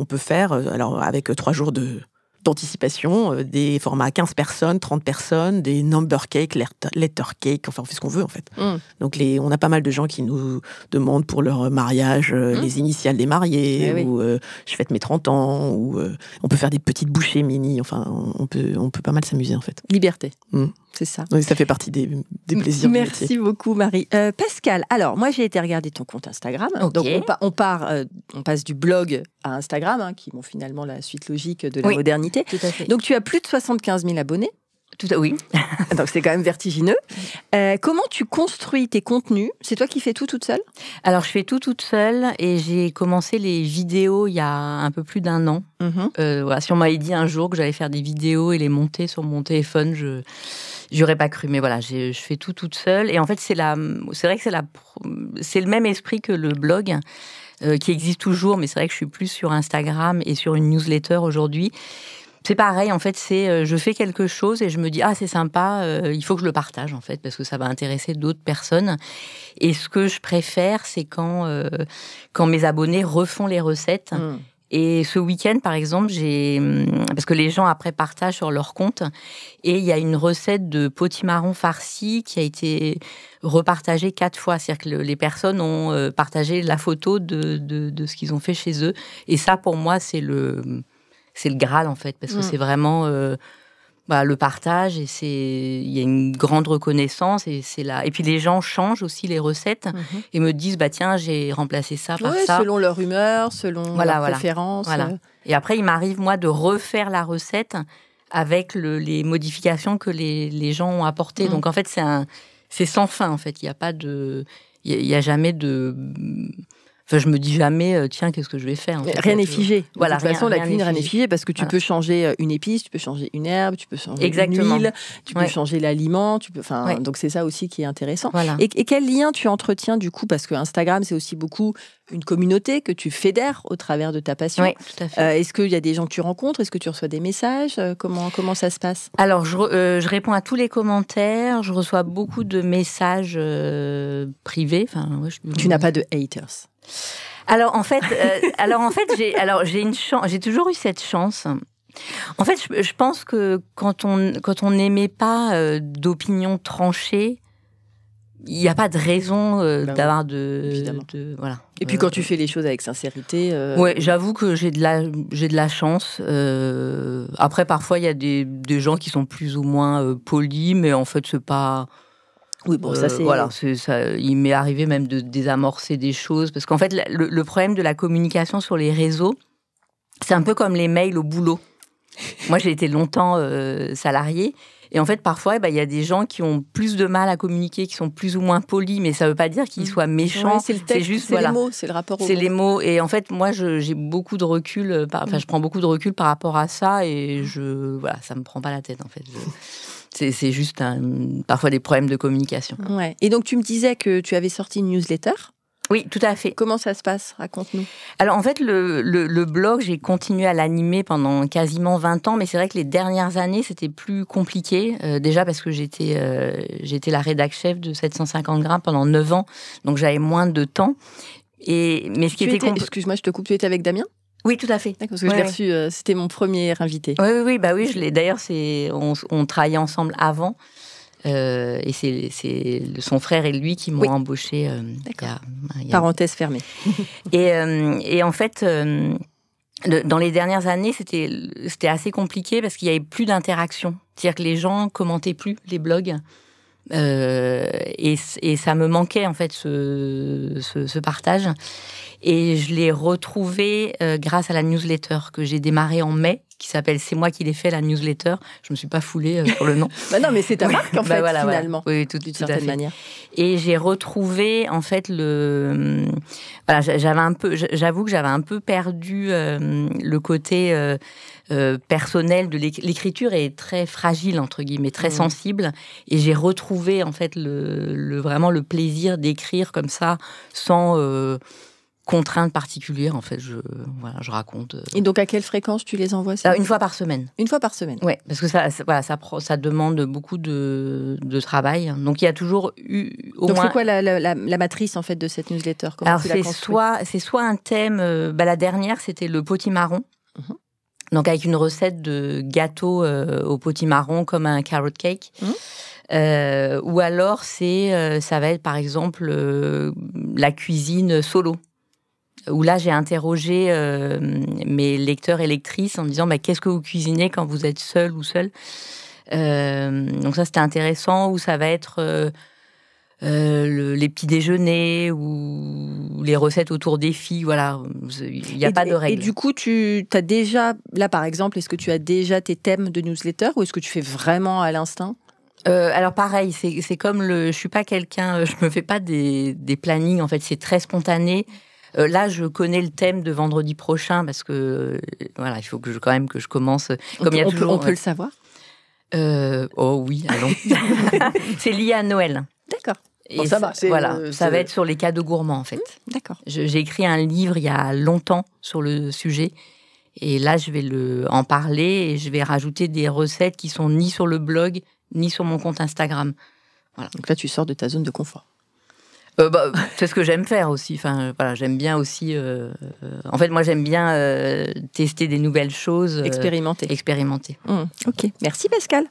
on peut faire, euh, alors avec trois jours de, d'anticipation, euh, des formats 15 personnes, 30 personnes, des number cake, letter cake, enfin on fait ce qu'on veut en fait. Mm. Donc les, on a pas mal de gens qui nous demandent pour leur mariage euh, mm. les initiales des mariés, eh ou euh, je fête mes 30 ans, ou on peut faire des petites bouchées mini, enfin on peut, on peut pas mal s'amuser en fait. Liberté. Mm. C'est ça. ça fait partie des, plaisirs. Merci beaucoup Marie. Pascal, alors moi j'ai été regarder ton compte Instagram. Donc on, on part, on passe du blog à Instagram, hein, qui est finalement la suite logique de la modernité. Donc tu as plus de 75 000 abonnés. Tout oui. Donc c'est quand même vertigineux. Euh, comment tu construis tes contenus C'est toi qui fais tout toute seule Alors je fais tout toute seule et j'ai commencé les vidéos il y a un peu plus d'un an. Mm-hmm. Euh, si on m'avait dit un jour que j'allais faire des vidéos et les monter sur mon téléphone, je j'aurais pas cru. Mais voilà, je fais tout toute seule et en fait c'est c'est vrai que c'est c'est le même esprit que le blog. Euh, qui existe toujours, mais c'est vrai que je suis plus sur Instagram et sur une newsletter aujourd'hui c'est pareil, en fait, c'est euh, je fais quelque chose et je me dis ah c'est sympa, euh, il faut que je le partage en fait parce que ça va intéresser d'autres personnes. Et ce que je préfère, c'est quand euh, quand mes abonnés refont les recettes. Mmh. Et ce week-end, par exemple, j'ai hum, parce que les gens après partagent sur leur compte et il y a une recette de potimarron farci qui a été repartagée quatre fois. C'est-à-dire que les personnes ont partagé la photo de, de ce qu'ils ont fait chez eux. Et ça, pour moi, c'est le hum, c'est le Graal en fait, parce que mm. c'est vraiment euh, bah, le partage et c'est il y a une grande reconnaissance et c'est là. Et puis les gens changent aussi les recettes mm-hmm. et me disent bah tiens j'ai remplacé ça par Selon leur humeur, selon voilà, leur voilà. Euh. Et après il m'arrive moi de refaire la recette avec les modifications que les, les gens ont apportées. Mm. Donc en fait c'est un c'est sans fin en fait. Il n'y a pas de il a jamais de Enfin, je me dis jamais, euh, tiens, qu'est-ce que je vais faire Rien n'est figé. Voilà, de toute façon, la cuisine, rien n'est figé parce que tu peux changer euh, une épice, tu peux changer une herbe, tu peux changer une huile, tu peux changer l'aliment. Tu peux... Donc, c'est ça aussi qui est intéressant. Et, quel lien tu entretiens du coup Parce que Instagram, c'est aussi beaucoup une communauté que tu fédères au travers de ta passion. Euh, est-ce qu'il y a des gens que tu rencontres Est-ce que tu reçois des messages comment, comment ça se passe Alors, je, réponds à tous les commentaires. Je reçois beaucoup de messages privés. Enfin, Tu n'as pas de haters alors en fait, euh, alors en fait, j'ai alors j'ai une chance, j'ai toujours eu cette chance. En fait, je, pense que quand on quand on n'aimait pas euh, d'opinion tranchée, il n'y a pas de raison euh, bah d'avoir de, voilà. Et puis quand tu fais les choses avec sincérité. Ouais, j'avoue que j'ai de la j'ai de la chance. après, parfois, il y a des, des gens qui sont plus ou moins polis, mais en fait, c'est pas oui, bon, ça euh, c'est. voilà, ça, il m'est arrivé même de désamorcer des choses. Parce qu'en fait, le, problème de la communication sur les réseaux, c'est un peu comme les mails au boulot. Moi, j'ai été longtemps euh, salariée. salarié. Et en fait, parfois, eh ben, il y a des gens qui ont plus de mal à communiquer, qui sont plus ou moins polis, mais ça ne veut pas dire qu'ils mm. soient méchants. c'est juste c'est les mots, c'est le rapport. C'est les mots. Et en fait, moi, j'ai beaucoup de recul. Euh, enfin, mm. je prends beaucoup de recul par rapport à ça, et je voilà, ça me prend pas la tête en fait. C'est juste un, parfois des problèmes de communication. Ouais. Et donc, tu me disais que tu avais sorti une newsletter. Oui, tout à fait. Comment ça se passe Raconte-nous. Alors en fait, le, blog, j'ai continué à l'animer pendant quasiment 20 ans, mais c'est vrai que les dernières années, c'était plus compliqué. Euh, déjà parce que j'étais euh, j'étais la rédac chef de 750 grammes pendant 9 ans, donc j'avais moins de temps. Et mais ce qui était, était excuse-moi, je te coupe, tu étais avec Damien oui, tout à fait. Parce que je l'ai reçu, euh, c'était mon premier invité. Oui, oui, bah oui, je l'ai. D'ailleurs, c'est on, travaillait ensemble avant, euh, et c'est son frère et lui qui m'ont embauché. Euh, Parenthèse fermée. et, en fait, dans les dernières années, c'était assez compliqué parce qu'il n'y avait plus d'interaction, c'est-à-dire que les gens commentaient plus les blogs. Euh, et, ça me manquait en fait ce, partage. Et je l'ai retrouvé euh, grâce à la newsletter que j'ai démarrée en mai, qui s'appelle C'est moi qui l'ai fait, la newsletter. Je me suis pas foulée euh, pour le nom. bah non, mais c'est ta marque en bah fait, finalement. Oui, tout, d'une certaine manière. Et j'ai retrouvé en fait le. Voilà, j'avais un peu, j'avoue que j'avais un peu perdu le côté euh, personnel de l'écriture est très fragile entre guillemets, très mmh. sensible. Et j'ai retrouvé en fait le, vraiment le plaisir d'écrire comme ça, sans euh, contrainte particulière. En fait, je je raconte. Euh. Et donc à quelle fréquence tu les envoies ça Une fois par semaine. Une fois par semaine. Ouais, parce que ça, voilà, ça, demande beaucoup de, travail. Donc il y a toujours eu au donc, c'est quoi la, matrice en fait de cette newsletter c'est soit c'est soit un thème. Bah, la dernière c'était le potimarron. Mmh donc avec une recette de gâteau euh, au potimarron comme un carrot cake. Mmh. Euh, ou alors c'est euh, ça va être par exemple la cuisine solo. Où là j'ai interrogé mes lecteurs et lectrices en disant bah, qu'est-ce que vous cuisinez quand vous êtes seul ou seul. donc ça c'était intéressant. Ou ça va être euh, les petits déjeuners ou les recettes autour des filles. Voilà, il n'y a pas de règles. Et, du coup, tu as déjà, là par exemple, est-ce que tu as déjà tes thèmes de newsletter ou est-ce que tu fais vraiment à l'instinct euh, alors pareil, c'est comme le, je suis pas quelqu'un, euh, je me fais pas des, des plannings en fait, c'est très spontané. là, je connais le thème de vendredi prochain parce que voilà, il faut que je, quand même que je commence. Comme on, il y a peut, on peut, le savoir. oh oui, allons. c'est lié à Noël. D'accord ça, va, voilà, euh, ça va être sur les cas de gourmands en fait. Mmh, d'accord. J'ai écrit un livre il y a longtemps sur le sujet. Et là, je vais le, en parler et je vais rajouter des recettes qui sont ni sur le blog, ni sur mon compte Instagram. Voilà. Donc là, tu sors de ta zone de confort. Euh, bah, c'est ce que j'aime faire aussi. Enfin, euh, j'aime bien aussi. Euh, en fait, moi, j'aime bien tester des nouvelles choses. expérimenter. Expérimenter. Mmh. Ok. Merci, Pascal.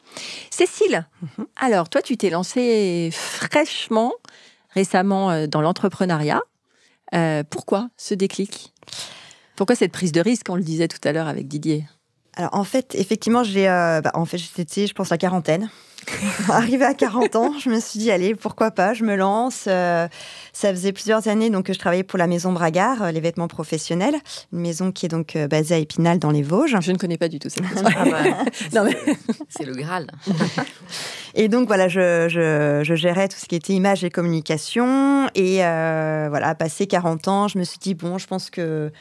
Cécile, mhm. alors, toi, tu t'es lancée fraîchement, récemment, dans l'entrepreneuriat. pourquoi ce déclic Pourquoi cette prise de risque On le disait tout à l'heure avec Didier. Alors, en fait, effectivement, j'ai. Bah, en fait, j'étais, je pense, la quarantaine. Arrivé à 40 ans, je me suis dit, allez, pourquoi pas, je me lance. Euh, ça faisait plusieurs années donc, que je travaillais pour la maison Bragard, euh, les vêtements professionnels, une maison qui est donc euh, basée à Épinal dans les Vosges. Je ne connais pas du tout cette maison. Ah bah, mais... C'est le Graal. et donc voilà, je, je, je, gérais tout ce qui était image et communication. Et voilà, passé 40 ans, je me suis dit, bon, je pense que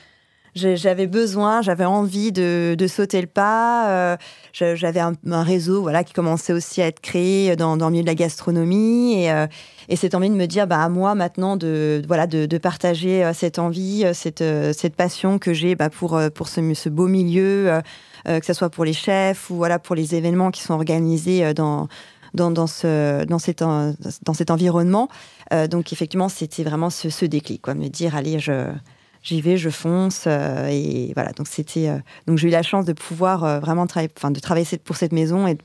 j'avais besoin, j'avais envie de, sauter le pas. Euh, j'avais un, réseau voilà, qui commençait aussi à être créé dans, le milieu de la gastronomie. Euh, et, cette envie de me dire, bah, à moi maintenant de, voilà, de, partager euh, cette envie, cette, cette passion que j'ai bah, pour, pour ce, ce beau milieu, que ce soit pour les chefs ou voilà, pour les événements qui sont organisés dans, dans, dans, ce, dans, cet, dans cet environnement. donc, effectivement, c'était vraiment ce, ce déclic, quoi, me dire, allez, je, j'y vais, je fonce. Euh, et voilà, donc c'était. Euh, donc j'ai eu la chance de pouvoir euh, vraiment travailler, enfin de travailler pour cette maison et de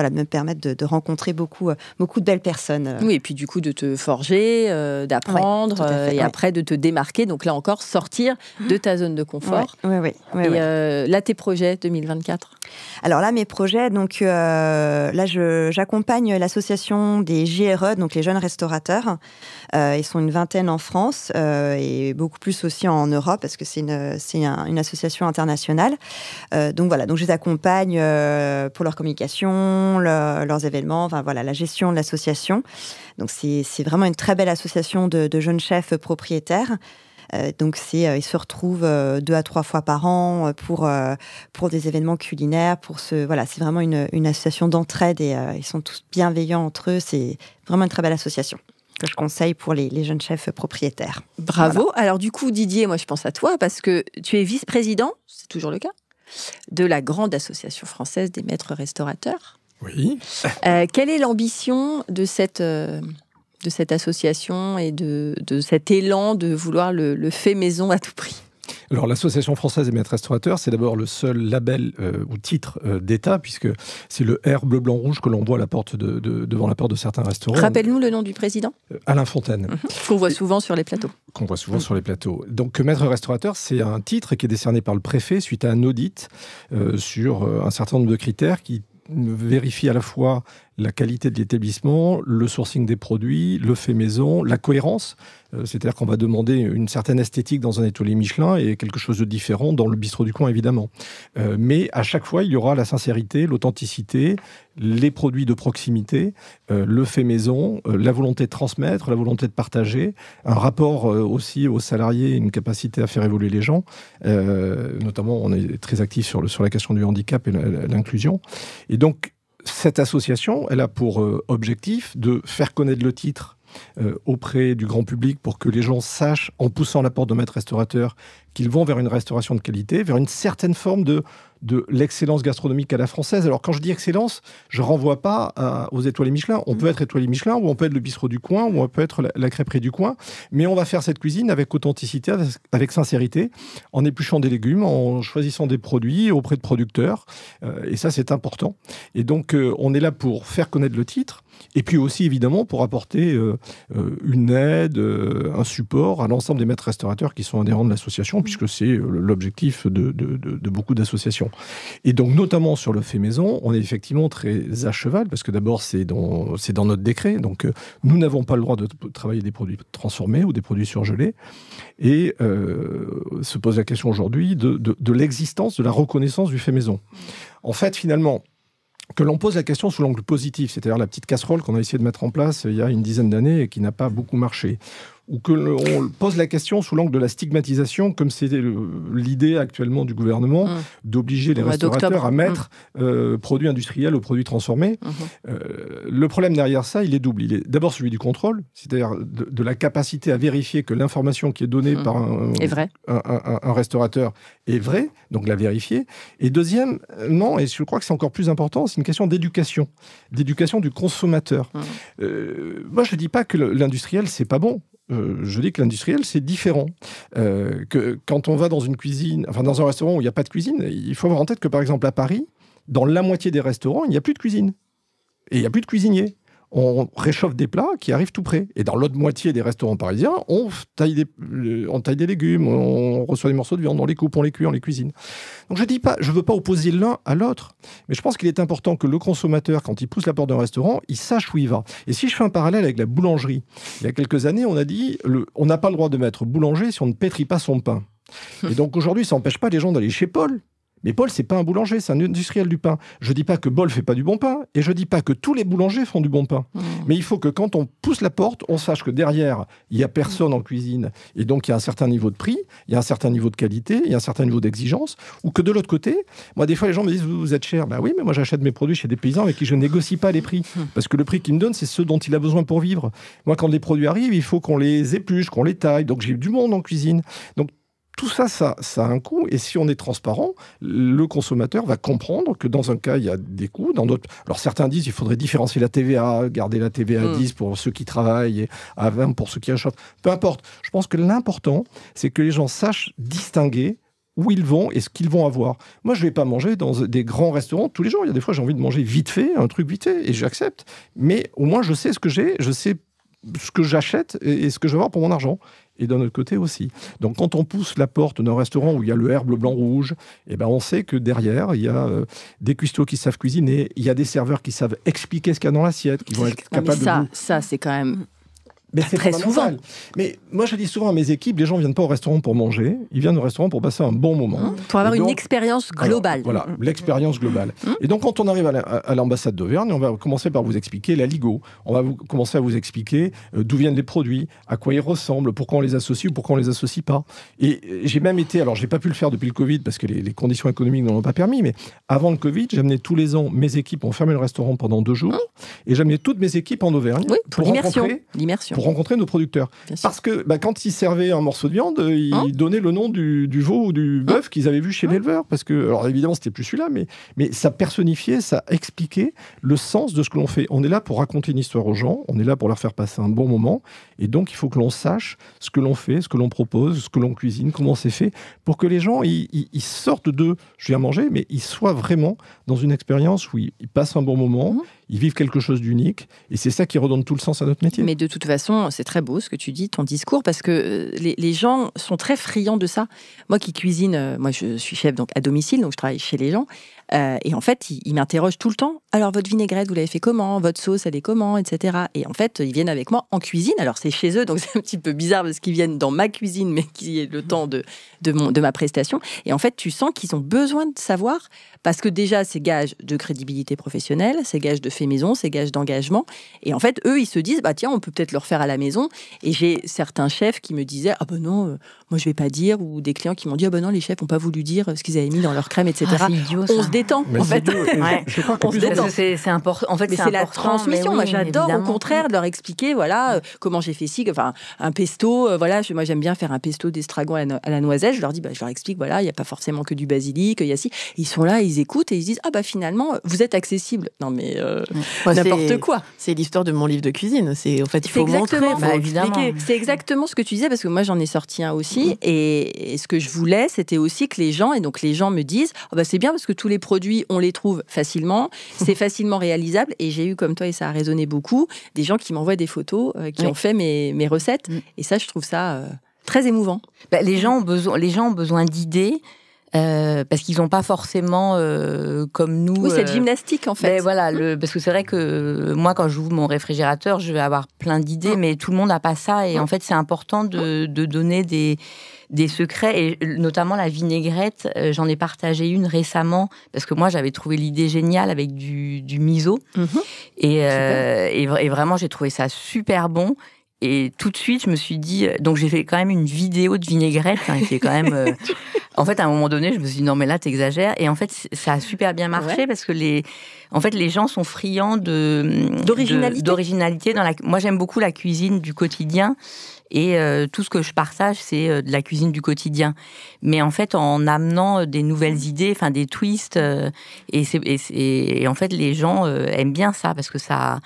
de me permettre de, rencontrer beaucoup, euh, beaucoup de belles personnes. Euh. Oui, et puis du coup de te forger, euh, d'apprendre, et après de te démarquer. Donc là encore, sortir de ta zone de confort. Oui, oui. et là, tes projets 2024 Alors là, mes projets, donc là, j'accompagne l'association des JRE, donc les jeunes restaurateurs. ils sont une vingtaine en France et beaucoup plus aussi en Europe parce que c'est une, une, association internationale. donc voilà, donc je les accompagne pour leur communication leurs événements, enfin voilà, la gestion de l'association. Donc c'est vraiment une très belle association de, jeunes chefs propriétaires. Euh, donc c'est, euh, ils se retrouvent euh, deux à trois fois par an pour pour des événements culinaires, pour ce voilà, c'est vraiment une, une association d'entraide et ils sont tous bienveillants entre eux. C'est vraiment une très belle association que je conseille pour les, jeunes chefs propriétaires. Bravo. Alors du coup, Didier, moi je pense à toi parce que tu es vice-président, c'est toujours le cas, de la grande association française des maîtres restaurateurs. Oui. Euh, quelle est l'ambition de cette, euh, de cette association et de, cet élan de vouloir le, fait maison à tout prix alors l'Association française des maîtres restaurateurs, c'est d'abord le seul label euh, ou titre d'État, puisque c'est le R bleu blanc rouge que l'on voit la porte de, devant la porte de certains restaurants. Rappelle-nous le nom du président. Alain Fontaine. Mhm. Qu'on voit souvent sur les plateaux. Qu'on voit souvent mhm. sur les plateaux. Donc maître restaurateur, c'est un titre qui est décerné par le préfet suite à un audit sur un certain nombre de critères qui vérifie à la fois la qualité de l'établissement, le sourcing des produits, le fait maison, la cohérence. Euh, c'est-à-dire qu'on va demander une certaine esthétique dans un étoilé Michelin et quelque chose de différent dans le bistrot du coin, évidemment. Euh, mais à chaque fois, il y aura la sincérité, l'authenticité, les produits de proximité, euh, le fait maison, la volonté de transmettre, la volonté de partager, un rapport aussi aux salariés, une capacité à faire évoluer les gens. notamment, on est très actif sur, sur la question du handicap et l'inclusion. Et donc, cette association, elle a pour euh, objectif de faire connaître le titre euh, auprès du grand public pour que les gens sachent, en poussant la porte de maître restaurateur, qu'ils vont vers une restauration de qualité, vers une certaine forme de de l'excellence gastronomique à la française. Alors quand je dis excellence, je renvoie pas aux étoiles Michelin. On peut être étoilé Michelin ou on peut être le bistrot du coin ou on peut être la, crêperie du coin, mais on va faire cette cuisine avec authenticité, avec, sincérité, en épluchant des légumes, en choisissant des produits auprès de producteurs. Euh, et ça, c'est important. Et donc, euh, on est là pour faire connaître le titre, et puis aussi, évidemment, pour apporter euh, euh, une aide, euh, un support à l'ensemble des maîtres restaurateurs qui sont adhérents de l'association, mm. puisque c'est l'objectif de, beaucoup d'associations. Et donc, notamment sur le fait maison, on est effectivement très à cheval, parce que d'abord, c'est dans, dans notre décret. Donc, nous n'avons pas le droit de travailler des produits transformés ou des produits surgelés. Et se pose la question aujourd'hui de l'existence, de la reconnaissance du fait maison. En fait, finalement, que l'on pose la question sous l'angle positif, c'est-à-dire la petite casserole qu'on a essayé de mettre en place euh, il y a une dizaine d'années et qui n'a pas beaucoup marché ou que l'on pose la question sous l'angle de la stigmatisation, comme c'est l'idée actuellement du gouvernement mmh. d'obliger les restaurateurs à mettre mmh. euh, produits industriels aux produits transformés. Mmh. Euh, le problème derrière ça, il est double. Il est d'abord celui du contrôle, c'est-à-dire de, la capacité à vérifier que l'information qui est donnée par un, Un, restaurateur est vraie, donc la vérifier. Et deuxième, non, et je crois que c'est encore plus important, c'est une question d'éducation, d'éducation du consommateur. Euh, moi, je ne dis pas que l'industriel, c'est pas bon. Euh, je dis que l'industriel, c'est différent. Euh, que quand on va dans une cuisine, enfin dans un restaurant où il n'y a pas de cuisine, il faut avoir en tête que par exemple à Paris, dans la moitié des restaurants, il n'y a plus de cuisine. Et il n'y a plus de cuisiniers on réchauffe des plats qui arrivent tout près. Et dans l'autre moitié des restaurants parisiens, on taille des, euh, taille des légumes, on reçoit des morceaux de viande, on les coupe, on les cuit, on les cuisine. Donc je dis pas, je veux pas opposer l'un à l'autre, mais je pense qu'il est important que le consommateur, quand il pousse la porte d'un restaurant, il sache où il va. Et si je fais un parallèle avec la boulangerie, il y a quelques années, on a dit, on n'a pas le droit de mettre boulanger si on ne pétrit pas son pain. Et donc aujourd'hui, ça n'empêche pas les gens d'aller chez Paul mais Paul, c'est pas un boulanger, c'est un industriel du pain. Je dis pas que Bol fait pas du bon pain, et je dis pas que tous les boulangers font du bon pain. Mmh. Mais il faut que quand on pousse la porte, on sache que derrière, il y a personne en cuisine, et donc il y a un certain niveau de prix, il y a un certain niveau de qualité, il y a un certain niveau d'exigence, ou que de l'autre côté, moi des fois les gens me disent vous, êtes cher, ben oui, mais moi j'achète mes produits chez des paysans avec qui je négocie pas les prix, mmh. parce que le prix qu'il me donne, c'est ce dont il a besoin pour vivre. Moi, quand les produits arrivent, il faut qu'on les épluche, qu'on les taille, donc j'ai du monde en cuisine. Donc tout ça, ça, ça, a un coût. Et si on est transparent, le consommateur va comprendre que dans un cas, il y a des coûts. Dans d'autres, alors certains disent qu'il faudrait différencier la TVA, garder la TVA à 10 hmm. pour ceux qui travaillent et à 20 pour ceux qui achètent. Peu importe. Je pense que l'important, c'est que les gens sachent distinguer où ils vont et ce qu'ils vont avoir. Moi, je ne vais pas manger dans des grands restaurants tous les jours. Il y a des fois, j'ai envie de manger vite fait, un truc vite fait, et j'accepte. Mais au moins, je sais ce que j'ai, je sais ce que j'achète et ce que je vais avoir pour mon argent et d'un autre côté aussi. Donc quand on pousse la porte d'un restaurant où il y a le herbe blanc rouge, eh ben on sait que derrière il y a euh, des cuistots qui savent cuisiner, il y a des serveurs qui savent expliquer ce qu'il y a dans l'assiette, qui vont être capables ça, de... Ça, c'est quand même c'est très souvent. Mais moi, je dis souvent à mes équipes, les gens viennent pas au restaurant pour manger, ils viennent au restaurant pour passer un bon moment. Hein, pour avoir une expérience globale. voilà, mmh. l'expérience globale. Mmh. Et donc, quand on arrive à l'ambassade d'Auvergne, on va commencer par vous expliquer la Ligo. On va commencer à vous expliquer euh, d'où viennent les produits, à quoi ils ressemblent, pourquoi on les associe ou pourquoi on les associe pas. Et euh, j'ai même été, alors j'ai pas pu le faire depuis le Covid parce que les, conditions économiques n'en ont pas permis, mais avant le Covid, j'amenais tous les ans mes équipes, on fermait le restaurant pendant deux jours, hein et j'amenais toutes mes équipes en Auvergne pour, pour l'immersion rencontrer nos producteurs. Parce que bah, quand ils servaient un morceau de viande, euh, ils hein donnaient le nom du, veau ou du hein bœuf qu'ils avaient vu chez hein l'éleveur. Parce que, alors évidemment, c'était plus celui-là, mais, mais ça personnifiait, ça expliquait le sens de ce que l'on fait. On est là pour raconter une histoire aux gens, on est là pour leur faire passer un bon moment. Et donc, il faut que l'on sache ce que l'on fait, ce que l'on propose, ce que l'on cuisine, comment c'est fait, pour que les gens, ils, sortent de je viens manger, mais ils soient vraiment dans une expérience où ils, passent un bon moment. Mmh ils vivent quelque chose d'unique, et c'est ça qui redonne tout le sens à notre métier. Mais de toute façon, c'est très beau ce que tu dis, ton discours, parce que euh, les, gens sont très friands de ça. Moi qui cuisine, euh, moi je suis chef donc à domicile, donc je travaille chez les gens. Euh, et en fait, ils, m'interrogent tout le temps. Alors, votre vinaigrette, vous l'avez fait comment Votre sauce, elle est comment Etc. Et en fait, ils viennent avec moi en cuisine. Alors, c'est chez eux, donc c'est un petit peu bizarre parce qu'ils viennent dans ma cuisine, mais qui est le temps de, mon, de ma prestation. Et en fait, tu sens qu'ils ont besoin de savoir parce que déjà, c'est gage de crédibilité professionnelle, c'est gage de fait maison, c'est gage d'engagement. Et en fait, eux, ils se disent, bah tiens, on peut peut-être le refaire à la maison. Et j'ai certains chefs qui me disaient, ah ben non, euh, moi je vais pas dire, ou des clients qui m'ont dit, ah ben non, les chefs n'ont pas voulu dire euh, ce qu'ils avaient mis dans leur crème, etc. Ah, c'est idiot, on se détend, en fait. on se détend. C'est important. En fait, c'est la transmission. moi, j'adore au contraire de leur expliquer, voilà, euh, comment j'ai fait ci, enfin, un pesto, euh, voilà, moi j'aime bien faire un pesto d'estragon à, la noisette. Je leur dis, bah, je leur explique, voilà, il n'y a pas forcément que du basilic, il y a si... Ils sont là, ils écoutent et ils disent, ah bah finalement, vous êtes accessible. Non mais n'importe quoi. C'est l'histoire de mon livre de cuisine. C'est en fait, il faut montrer, C'est exactement ce que tu disais parce que moi j'en ai sorti un aussi Mmh. Et, ce que je voulais, c'était aussi que les gens, et donc les gens me disent, oh, bah, c'est bien parce que tous les produits, on les trouve facilement, c'est facilement réalisable. Et j'ai eu, comme toi, et ça a résonné beaucoup, des gens qui m'envoient des photos, euh, qui ont fait mes, recettes. Mmh. Et ça, je trouve ça euh, très émouvant. Bah, les, gens ont besoin, les gens ont besoin d'idées euh, parce qu'ils n'ont pas forcément, euh, comme nous... Oui, cette euh, gymnastique, en fait. Mais ben voilà, mmh. le, parce que c'est vrai que moi, quand j'ouvre mon réfrigérateur, je vais avoir plein d'idées, mmh. mais tout le monde n'a pas ça. Et mmh. en fait, c'est important de, donner des secrets, et notamment la vinaigrette. J'en ai partagé une récemment, parce que moi, j'avais trouvé l'idée géniale avec du, miso. Et, vraiment, j'ai trouvé ça super bon. Et tout de suite, je me suis dit, donc j'ai fait quand même une vidéo de vinaigrette, hein, qui est quand même... En fait, à un moment donné, je me suis dit non, mais là, t'exagères. Et en fait, ça a super bien marché parce que les, en fait, les gens sont friands de d'originalité. D'originalité dans la. Moi, j'aime beaucoup la cuisine du quotidien et euh, tout ce que je partage, c'est euh, de la cuisine du quotidien. Mais en fait, en amenant euh, des nouvelles idées, enfin des twists, et, et, en fait, les gens aiment bien ça parce que ça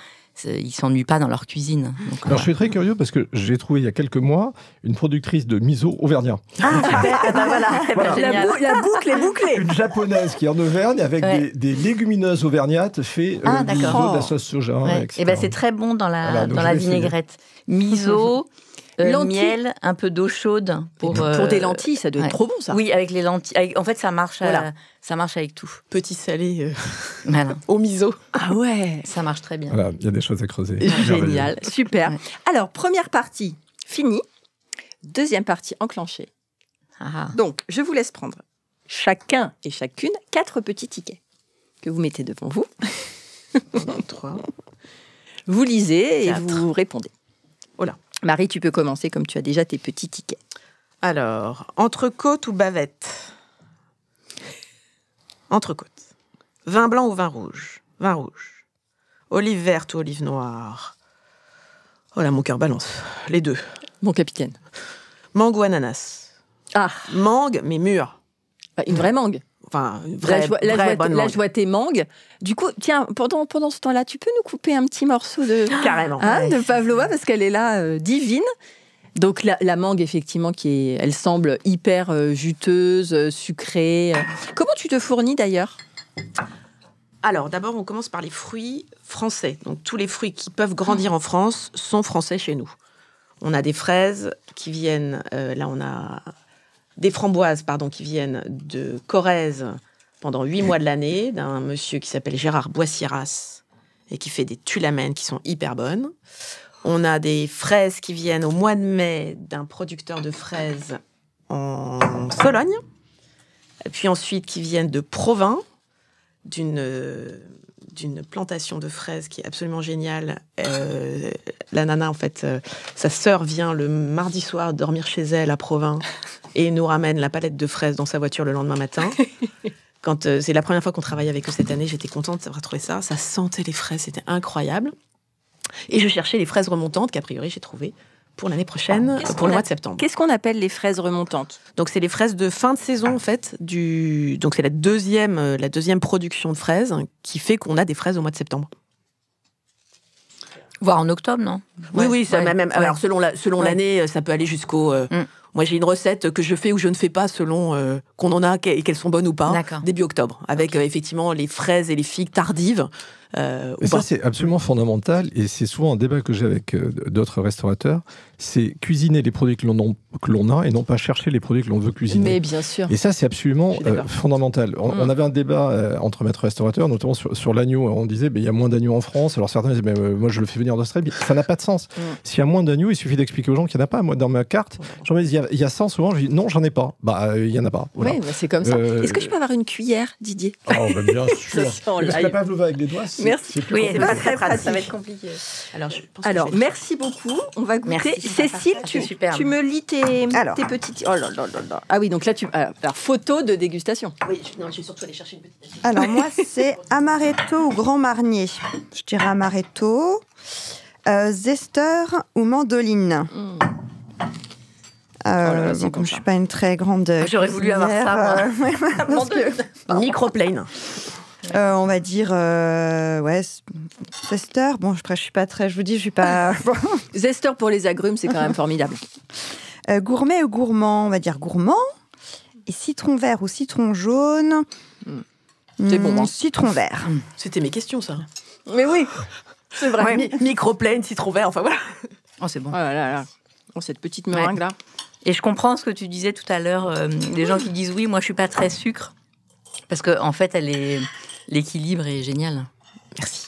ils s'ennuient pas dans leur cuisine. Euh, je suis très curieux parce que j'ai trouvé il y a quelques mois une productrice de miso auvergnat. Ah, ah, ah bah, voilà, bah, la, boucle est bouclée. Une japonaise qui est en Auvergne avec des, légumineuses auvergnates fait euh, ah, miso, de la sauce soja, Et eh ben c'est très bon dans la, dans la vinaigrette. Miso. euh, miel, un peu d'eau chaude pour euh, des lentilles, ça doit être trop bon ça. Oui, avec les lentilles. en fait, ça marche. Euh, ça marche avec tout. Petit salé malin. Euh, au miso. Ah ouais, ça marche très bien. Voilà, il y a des choses à creuser. Génial, super. Alors première partie finie, deuxième partie enclenchée. Ah. Donc je vous laisse prendre chacun et chacune quatre petits tickets que vous mettez devant vous. Trois. Vous lisez et vous répondez. Voilà. Marie, tu peux commencer comme tu as déjà tes petits tickets. Alors, entrecôte ou bavette Entrecôte. Vin blanc ou vin rouge Vin rouge. Olive verte ou olive noire Oh là, mon cœur balance. Les deux. Mon capitaine. Mangue ou ananas Ah Mangue, mais mûre. Bah, une vraie mangue Enfin, vraie, là, je tes mangues. Du coup, tiens, pendant, pendant ce temps-là, tu peux nous couper un petit morceau de, Carrément, hein, de Pavlova parce qu'elle est là euh, divine. Donc la, mangue, effectivement, qui est, elle semble hyper euh, juteuse, euh, sucrée. Comment tu te fournis d'ailleurs alors, d'abord, on commence par les fruits français. Donc, tous les fruits qui peuvent grandir en France sont français chez nous. On a des fraises qui viennent, là, on a des framboises pardon, qui viennent de Corrèze pendant huit mois de l'année, d'un monsieur qui s'appelle Gérard Boissiras et qui fait des tulamènes qui sont hyper bonnes. On a des fraises qui viennent au mois de mai d'un producteur de fraises en Sologne. Et puis ensuite qui viennent de Provins, d'une plantation de fraises qui est absolument géniale. Euh, la nana, en fait, euh, sa sœur vient le mardi soir dormir chez elle à Provins et nous ramène la palette de fraises dans sa voiture le lendemain matin. Quand euh, c'est la première fois qu'on travaille avec eux cette année, j'étais contente d'avoir trouvé ça. Ça sentait les fraises, c'était incroyable. Et je cherchais les fraises remontantes qu'a priori j'ai trouvées pour l'année prochaine, pour le mois de septembre. Qu'est-ce qu'on appelle les fraises remontantes Donc c'est les fraises de fin de saison en fait. Du... Donc c'est la deuxième, euh, la deuxième production de fraises qui fait qu'on a des fraises au mois de septembre. Voire en octobre, non Oui, oui, ça même. Alors selon l'année, la, selon euh, ça peut aller jusqu'au mm. Moi, j'ai une recette que je fais ou je ne fais pas selon euh, qu'on en a et qu'elles sont bonnes ou pas. Début octobre, avec euh, effectivement les fraises et les figues tardives euh, ça, c'est absolument fondamental et c'est souvent un débat que j'ai avec euh, d'autres restaurateurs. C'est cuisiner les produits que l'on a et non pas chercher les produits que l'on veut cuisiner. Mais bien sûr. Et ça, c'est absolument euh, fondamental. Mm. On, avait un débat euh, entre maîtres restaurateurs, notamment sur, l'agneau. On disait, il y a moins d'agneau en France. Alors certains disaient, moi, je le fais venir d'Australie. Ça n'a pas de sens. Mm. S'il y a moins d'agneau il suffit d'expliquer aux gens qu'il n'y en a pas. Moi, dans ma carte, j'en il y, y, a 100 souvent. Je dis, non, j'en ai pas. Bah, il y en a pas. Oui, bah, c'est comme ça. Est-ce que je peux avoir une cuillère, Didier oh, bah, bien sûr. Est-ce que la pavlova avec les doigts, Merci. Oui, c'est pas très pratique. Ça va être compliqué. Alors, je pense Alors merci beaucoup. On va goûter. Cécile, tu, tu, me lis tes, petites. Oh là là là là. Ah oui, donc là, tu. Alors, photo de dégustation. Oui, je, non, je surtout aller chercher une petite. Alors, moi, c'est amaretto ou grand marnier. Je dirais amaretto. Euh, zester ou mandoline. Mm. Euh, oh comme je suis pas une très grande. J'aurais voulu avoir ça. Euh, Microplane. Euh, on va dire, euh, ouais, zester. Bon, je ne suis pas très, je vous dis, je suis pas. zester pour les agrumes, c'est quand même formidable. Euh, gourmet ou gourmand, on va dire gourmand. Et citron vert ou citron jaune. C'est bon. Hmm, hein. Citron vert. C'était mes questions, ça. Mais oui, c'est vrai. Ouais. citron vert, enfin voilà. Oh, c'est bon. Oh là là. Oh, cette petite meringue là. Et je comprends ce que tu disais tout à l'heure, des gens qui disent oui, moi je suis pas très sucre, parce que en fait elle est l'équilibre est génial. Merci.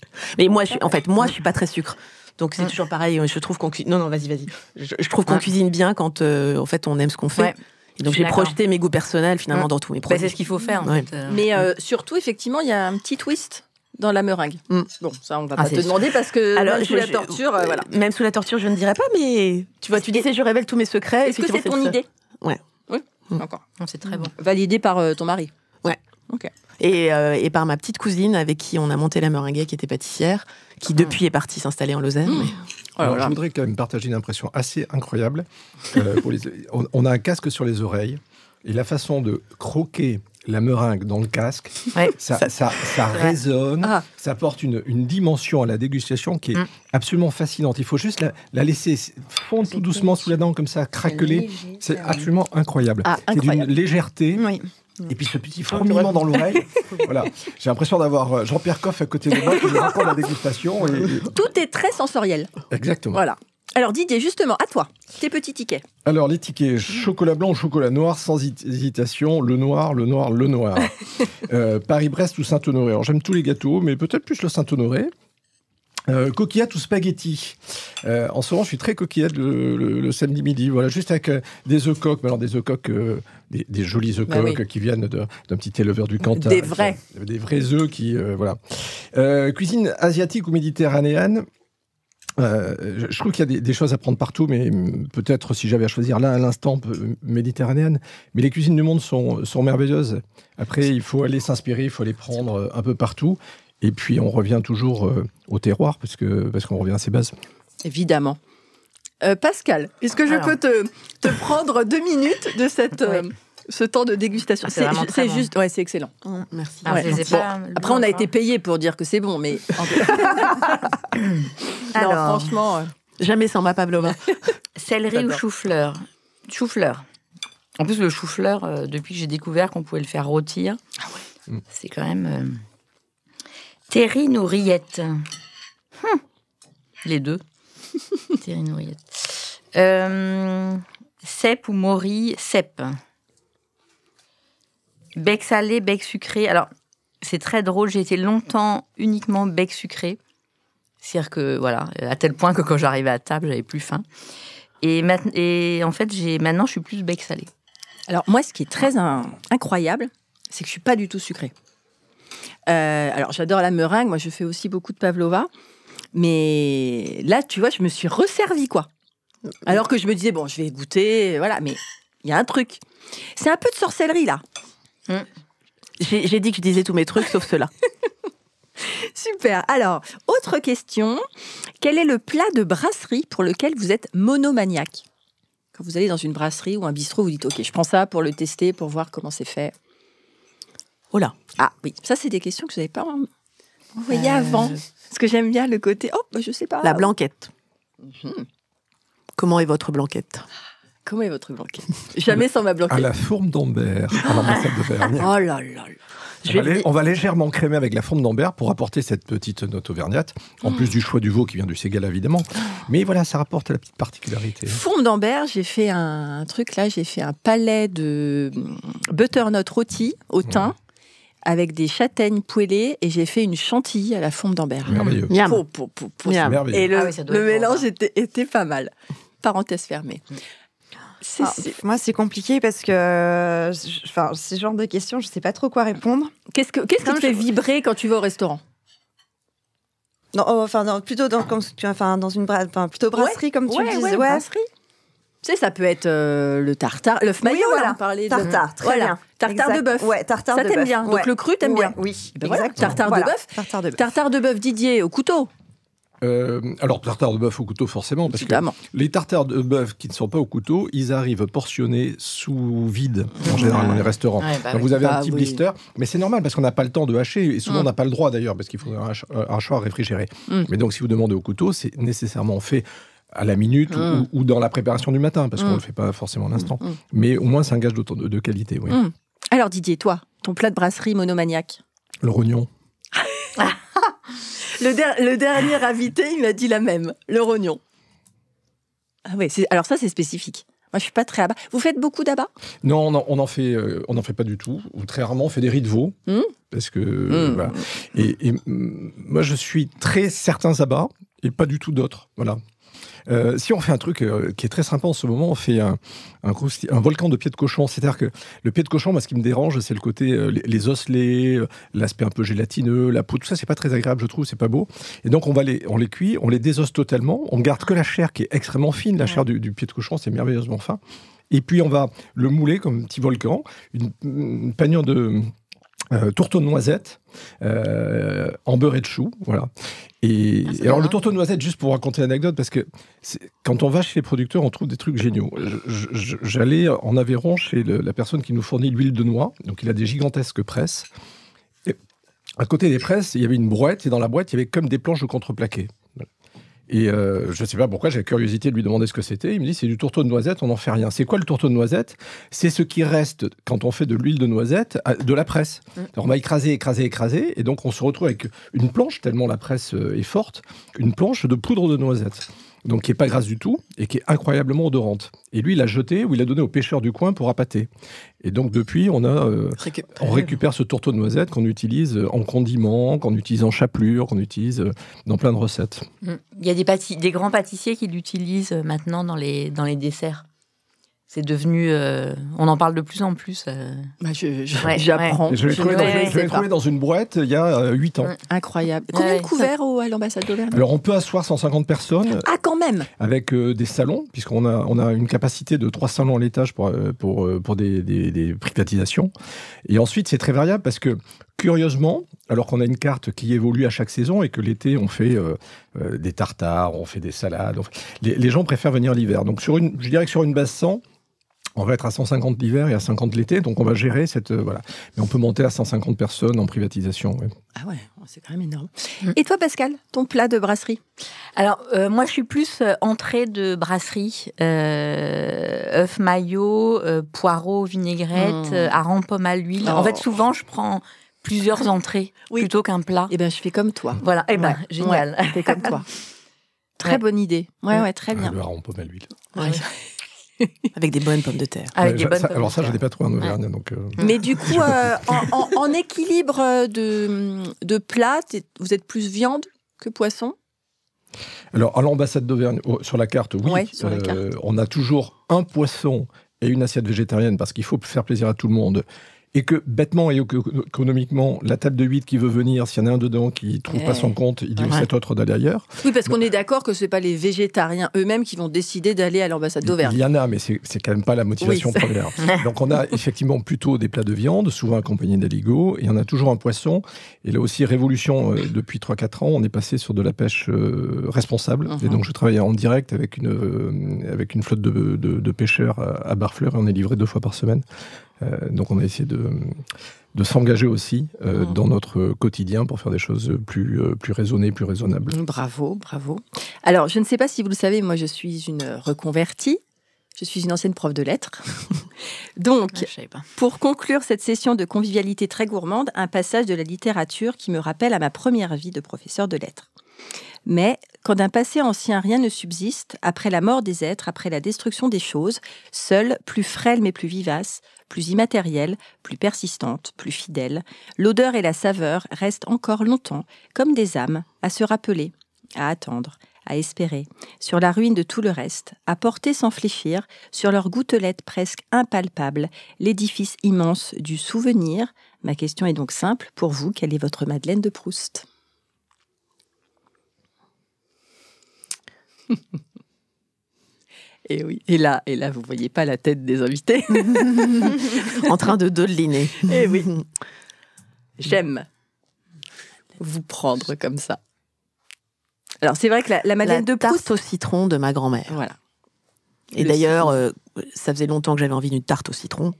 mais moi, je suis, en fait, moi, je suis pas très sucre. Donc c'est toujours pareil. Je trouve qu'on cuisine. Non, non, vas-y, vas-y. Je, trouve qu'on cuisine bien quand, euh, en fait, on aime ce qu'on fait. donc j'ai projeté mes goûts personnels finalement dans tous mes bah, produits. c'est ce qu'il faut faire. Euh. Mais euh, surtout, effectivement, il y a un petit twist dans la meringue. Mm. Bon, ça, on va ah, pas te demander parce que Alors, sous la torture, Même sous la torture, je ne dirais pas, mais tu vois, tu disais, je révèle tous mes secrets. Est-ce que c'est ton idée Ouais. Oui, encore. Mm. C'est très mm. bon. Validé par ton mari. Ouais. Ok. Euh, et, par ma petite cousine avec qui on a monté la meringue qui était pâtissière, qui ah. depuis est partie s'installer en Lausanne. Hmm. je voudrais quand même partager une impression assez incroyable. Euh, on, a un casque sur les oreilles et la façon de croquer la meringue dans le casque, ça, ça... ça, résonne, ah. ça apporte une, dimension à la dégustation qui est hmm. absolument fascinante. Il faut juste la, laisser fondre tout doucement sous la dent comme ça, craqueler. C'est absolument incroyable. Ah, c'est d'une légèreté. Et puis ce petit ah, fourmillement dans l'oreille. voilà. J'ai l'impression d'avoir euh, Jean-Pierre Coff à côté de moi qui me raconte la dégustation. Tout est très sensoriel. Exactement. Voilà. Alors Didier, justement, à toi, tes petits tickets. Alors les tickets, chocolat blanc ou chocolat noir, sans hésitation, le noir, le noir, le noir. Euh, Paris-Brest ou Saint-Honoré. j'aime tous les gâteaux, mais peut-être plus le Saint-Honoré. Euh, ou spaghetti. Euh, en ce moment, je suis très coquillade le, samedi midi. Voilà, juste avec euh, des œufs coques, alors des œufs coques, euh, des, jolis œufs bah coques qui viennent d'un petit éleveur du Cantal. Des vrais. des vrais œufs qui, voilà. cuisine asiatique ou méditerranéenne. Je, crois trouve qu'il y a des, choses à prendre partout, mais mm, peut-être si j'avais à choisir là à l'instant méditerranéenne. Mais les cuisines du monde sont, sont merveilleuses. Après, il faut aller s'inspirer, il faut les prendre un peu partout. Et puis on revient toujours euh, au terroir parce parce qu'on revient à ses bases. Évidemment. Euh, Pascal, est-ce que je peux te, te, prendre deux minutes de cette, euh, ce temps de dégustation C'est, juste, ouais, c'est excellent. Oh, merci. après, on a été payé pour dire que c'est bon, mais Alors, franchement, jamais sans ma pavlova. Céleri ou chou-fleur Chou-fleur. En plus, le chou-fleur, depuis que j'ai découvert qu'on pouvait le faire rôtir, ah c'est quand même. Terrine ou hmm. Les deux. Terrine euh, ou Riette. ou Mori cep. Bec salé, bec sucré. Alors, c'est très drôle, j'ai été longtemps uniquement bec sucré. C'est-à-dire que, voilà, à tel point que quand j'arrivais à table, j'avais plus faim. Et, en fait, maintenant, je suis plus bec salé. Alors, moi, ce qui est très incroyable, c'est que je suis pas du tout sucré. Euh, alors, j'adore la meringue. Moi, je fais aussi beaucoup de pavlova. Mais là, tu vois, je me suis resservie, quoi. Alors que je me disais, bon, je vais goûter, voilà, mais il y a un truc. C'est un peu de sorcellerie, là. Mm. J'ai dit que je disais tous mes trucs, sauf cela. Super. Alors, autre question. Quel est le plat de brasserie pour lequel vous êtes monomaniaque Quand vous allez dans une brasserie ou un bistrot, vous dites, OK, je prends ça pour le tester, pour voir comment c'est fait. Oh là Ah oui, ça c'est des questions que euh, je n'avais pas envoyées avant. Parce que j'aime bien le côté, oh, bah, je sais pas. La blanquette. Mhm. Comment est votre blanquette Comment est votre blanquette Jamais sans ma blanquette. À la fourme d'Ambert, Oh là là on va, légèrement crémer avec la fourme d'Ambert pour apporter cette petite note auvergnate, en plus du choix du veau qui vient du Ségal évidemment. Mais voilà, ça rapporte la petite particularité. Fourme d'Ambert, j'ai fait un truc là, j'ai fait un palais de hum, butternut rôti au thym avec des châtaignes poêlées et j'ai fait une chantilly à la fonte d'Ambert. Mmh. Merveilleux. Miam. Merveilleux. Et le, ah mélange était, pas mal. Parenthèse fermée. Mmh. Ah, moi, c'est compliqué parce que euh, enfin, ce genre de questions, je ne sais pas trop quoi répondre. Qu'est-ce, que, qu'est-ce qui te fait vibrer quand tu vas au restaurant non, oh, enfin, plutôt dans, comme, tu, enfin, dans une bra... enfin, plutôt brasserie, comme tu disais. brasserie sais, ça peut être euh, le tartare, l'œuf maillot, voilà. tartare, de tartare, très bien. Tartare de bœuf. Ouais, tartare ça t'aime bien. Donc le cru t'aimes bien. Oui, ben tartare, de bœuf. tartare de bœuf. Didier au couteau. Euh, alors, tartare de bœuf au couteau, forcément, parce que les tartares de bœuf qui ne sont pas au couteau, ils arrivent portionnés sous vide, en ah. général, dans les restaurants. Bah vous avez un bah petit blister, mais c'est normal, parce qu'on n'a pas le temps de hacher, et souvent, on n'a mm. pas le droit, d'ailleurs, parce qu'il faut un hachoir réfrigéré. Mm. Mais donc, si vous demandez au couteau, c'est nécessairement fait à la minute hmm. ou, dans la préparation du matin, parce qu'on ne hmm. le fait pas forcément l'instant. Hmm. Mais au moins, c'est un gage de, qualité. Alors Didier, toi, ton plat de brasserie monomaniaque Le rognon. le, dernier invité, il m'a dit la même, le rognon. Ah oui, alors ça, c'est spécifique. Moi, je suis pas très abat. Vous faites beaucoup d'abats Non, on n'en fait, euh, on en fait pas du tout. Ou très rarement, on fait des riz de veau. Parce que. Euh, et, moi, je suis très certains abats et pas du tout d'autres. Voilà. Euh, si on fait un truc euh, qui est très sympa en ce moment, on fait un, un, volcan de pied de cochon. C'est-à-dire que le pied de cochon, ce qui me dérange, c'est le côté, euh, les, les, osselets, l'aspect un peu gélatineux, la peau, tout ça, c'est pas très agréable, je trouve, c'est pas beau. Et donc, on, va les, on les cuit, on les désosse totalement, on garde que la chair qui est extrêmement fine, la chair du, pied de cochon, c'est merveilleusement fin. Et puis on va le mouler comme un petit volcan, une, une de, euh, tourteau de noisette en euh, beurre et de chou. Voilà. Et, ah, alors, le tourteau de noisette, juste pour raconter l'anecdote, parce que quand on va chez les producteurs, on trouve des trucs géniaux. J'allais en Aveyron chez la personne qui nous fournit l'huile de noix. Donc, il a des gigantesques presses. à côté des presses, il y avait une brouette, et dans la brouette, il y avait comme des planches de contreplaqué. Et euh, je ne sais pas pourquoi, j'ai la curiosité de lui demander ce que c'était. Il me dit c'est du tourteau de noisette, on n'en fait rien. C'est quoi le tourteau de noisette C'est ce qui reste, quand on fait de l'huile de noisette, de la presse. Mm. on va écraser, écraser, écraser, et donc on se retrouve avec une planche, tellement la presse euh, est forte, une planche de poudre de noisette donc qui est pas grasse du tout et qui est incroyablement odorante. Et lui, il l'a jeté ou il l'a donné aux pêcheurs du coin pour appâter. Et donc depuis, on a, euh, on récupère ce tourteau de noisette qu'on utilise euh, en condiment, qu'on utilise en chapelure, qu'on utilise euh, dans plein de recettes. Mm. Il y a des, des grands pâtissiers qui l'utilisent maintenant dans les, dans les desserts c'est devenu. Euh, on en parle de plus en plus. Euh. Bah, j'apprends. Je l'ai trouvé, dans, une boîte il y a 8 euh, ans. Mm, incroyable. Combien de couverts au, à l'ambassade d'Auvergne Alors on peut asseoir 150 personnes. Ah, quand même Avec des salons, puisqu'on a, on a une capacité de 3 salons à l'étage pour, pour, pour des, des, privatisations. Et ensuite, c'est très variable parce que Curieusement, alors qu'on a une carte qui évolue à chaque saison et que l'été on fait des tartares, on fait des salades, Les, gens préfèrent venir l'hiver. Donc sur une, je dirais que sur une base 100, on va être à 150 l'hiver et à 50 l'été, donc on va gérer cette. Euh, voilà. Mais on peut monter à 150 personnes en privatisation. Ah ouais, c'est quand même énorme. Mm. Et toi, Pascal, ton plat de brasserie Alors, euh, moi, je suis plus euh, entrée de brasserie euh, œufs maillot, poireaux, vinaigrette, mmh. pommes pomme à l'huile. En fait, oh. souvent, je prends plusieurs entrées plutôt qu'un plat. Eh bien, je fais comme toi. Voilà, et eh ben, génial. je fais comme toi. Très bonne idée. Ouais, ouais, très ah, bien. Le hareng pomme à l'huile. Avec des bonnes pommes de terre. alors ça, je n'ai pas trouvé en Auvergne. Donc, euh. Mais du coup, euh, en, équilibre de, de plat, vous êtes plus viande que poisson alors, à l'ambassade d'Auvergne, sur la carte, oui, la euh, carte. on a toujours un poisson et une assiette végétarienne parce qu'il faut faire plaisir à tout le monde et que bêtement et économiquement, la table de 8 qui veut venir, s'il y en a un dedans qui ne trouve pas eh, son compte, il dit aux cet autre d'aller ailleurs. Oui, parce qu'on est d'accord que ce n'est pas les végétariens eux-mêmes qui vont décider d'aller à l'ambassade d'Auvergne. Il y en a, mais c'est quand même pas la motivation première. Donc on a effectivement plutôt des plats de viande, souvent accompagnés d'aligots, et on a toujours un poisson. Et là aussi, révolution, euh, depuis 3-4 ans, on est passé sur de la pêche euh, responsable. Et mhm. donc je travaille en direct avec une, euh, avec une flotte de, pêcheurs à, à Barfleur, et on est livré deux fois par semaine. Euh, donc on a essayé de, s'engager aussi euh, mhm. dans notre quotidien pour faire des choses euh, plus, raisonnées, plus raisonnables. Bravo, bravo. Alors, je ne sais pas si vous le savez, moi je suis une reconvertie. Je suis une ancienne prof de lettres. Donc, ah, pour conclure cette session de convivialité très gourmande, un passage de la littérature qui me rappelle à ma première vie de professeur de lettres. Mais quand d'un passé ancien rien ne subsiste, après la mort des êtres, après la destruction des choses, seule, plus frêle mais plus vivace, plus immatérielle, plus persistante, plus fidèle, l'odeur et la saveur restent encore longtemps comme des âmes à se rappeler, à attendre, à espérer, sur la ruine de tout le reste, à porter sans fléchir, sur leurs gouttelette presque impalpable, l'édifice immense du souvenir. Ma question est donc simple, pour vous, quelle est votre Madeleine de Proust Et oui, et là, et là, vous voyez pas la tête des invités en train de doliner Et eh oui, j'aime vous prendre comme ça. Alors c'est vrai que la, madeleine de Proust tarte au citron de ma grand-mère. Voilà. Et d'ailleurs, euh, ça faisait longtemps que j'avais envie d'une tarte au citron.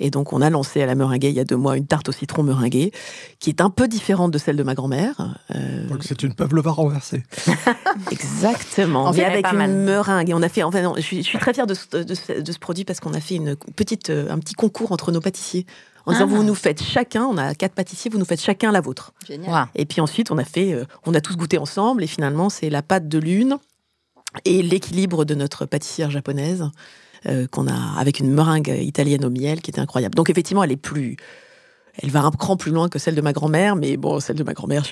Et donc, on a lancé à la meringuée il y a deux mois une tarte au citron meringuée, qui est un peu différente de celle de ma grand-mère. Euh, donc, c'est une pavlova renversée. Exactement. avec une meringue. on a fait, enfin, je, suis, très fière de ce, produit parce qu'on a fait une petite, euh, un petit concours entre nos pâtissiers en disant ah. vous nous faites chacun, on a quatre pâtissiers, vous nous faites chacun la vôtre. Génial. Et puis ensuite on a fait, euh, on a tous goûté ensemble et finalement c'est la pâte de l'une et l'équilibre de notre pâtissière japonaise euh, qu'on a avec une meringue italienne au miel qui était incroyable. Donc effectivement, elle est plus, elle va un cran plus loin que celle de ma grand-mère, mais bon, celle de ma grand-mère,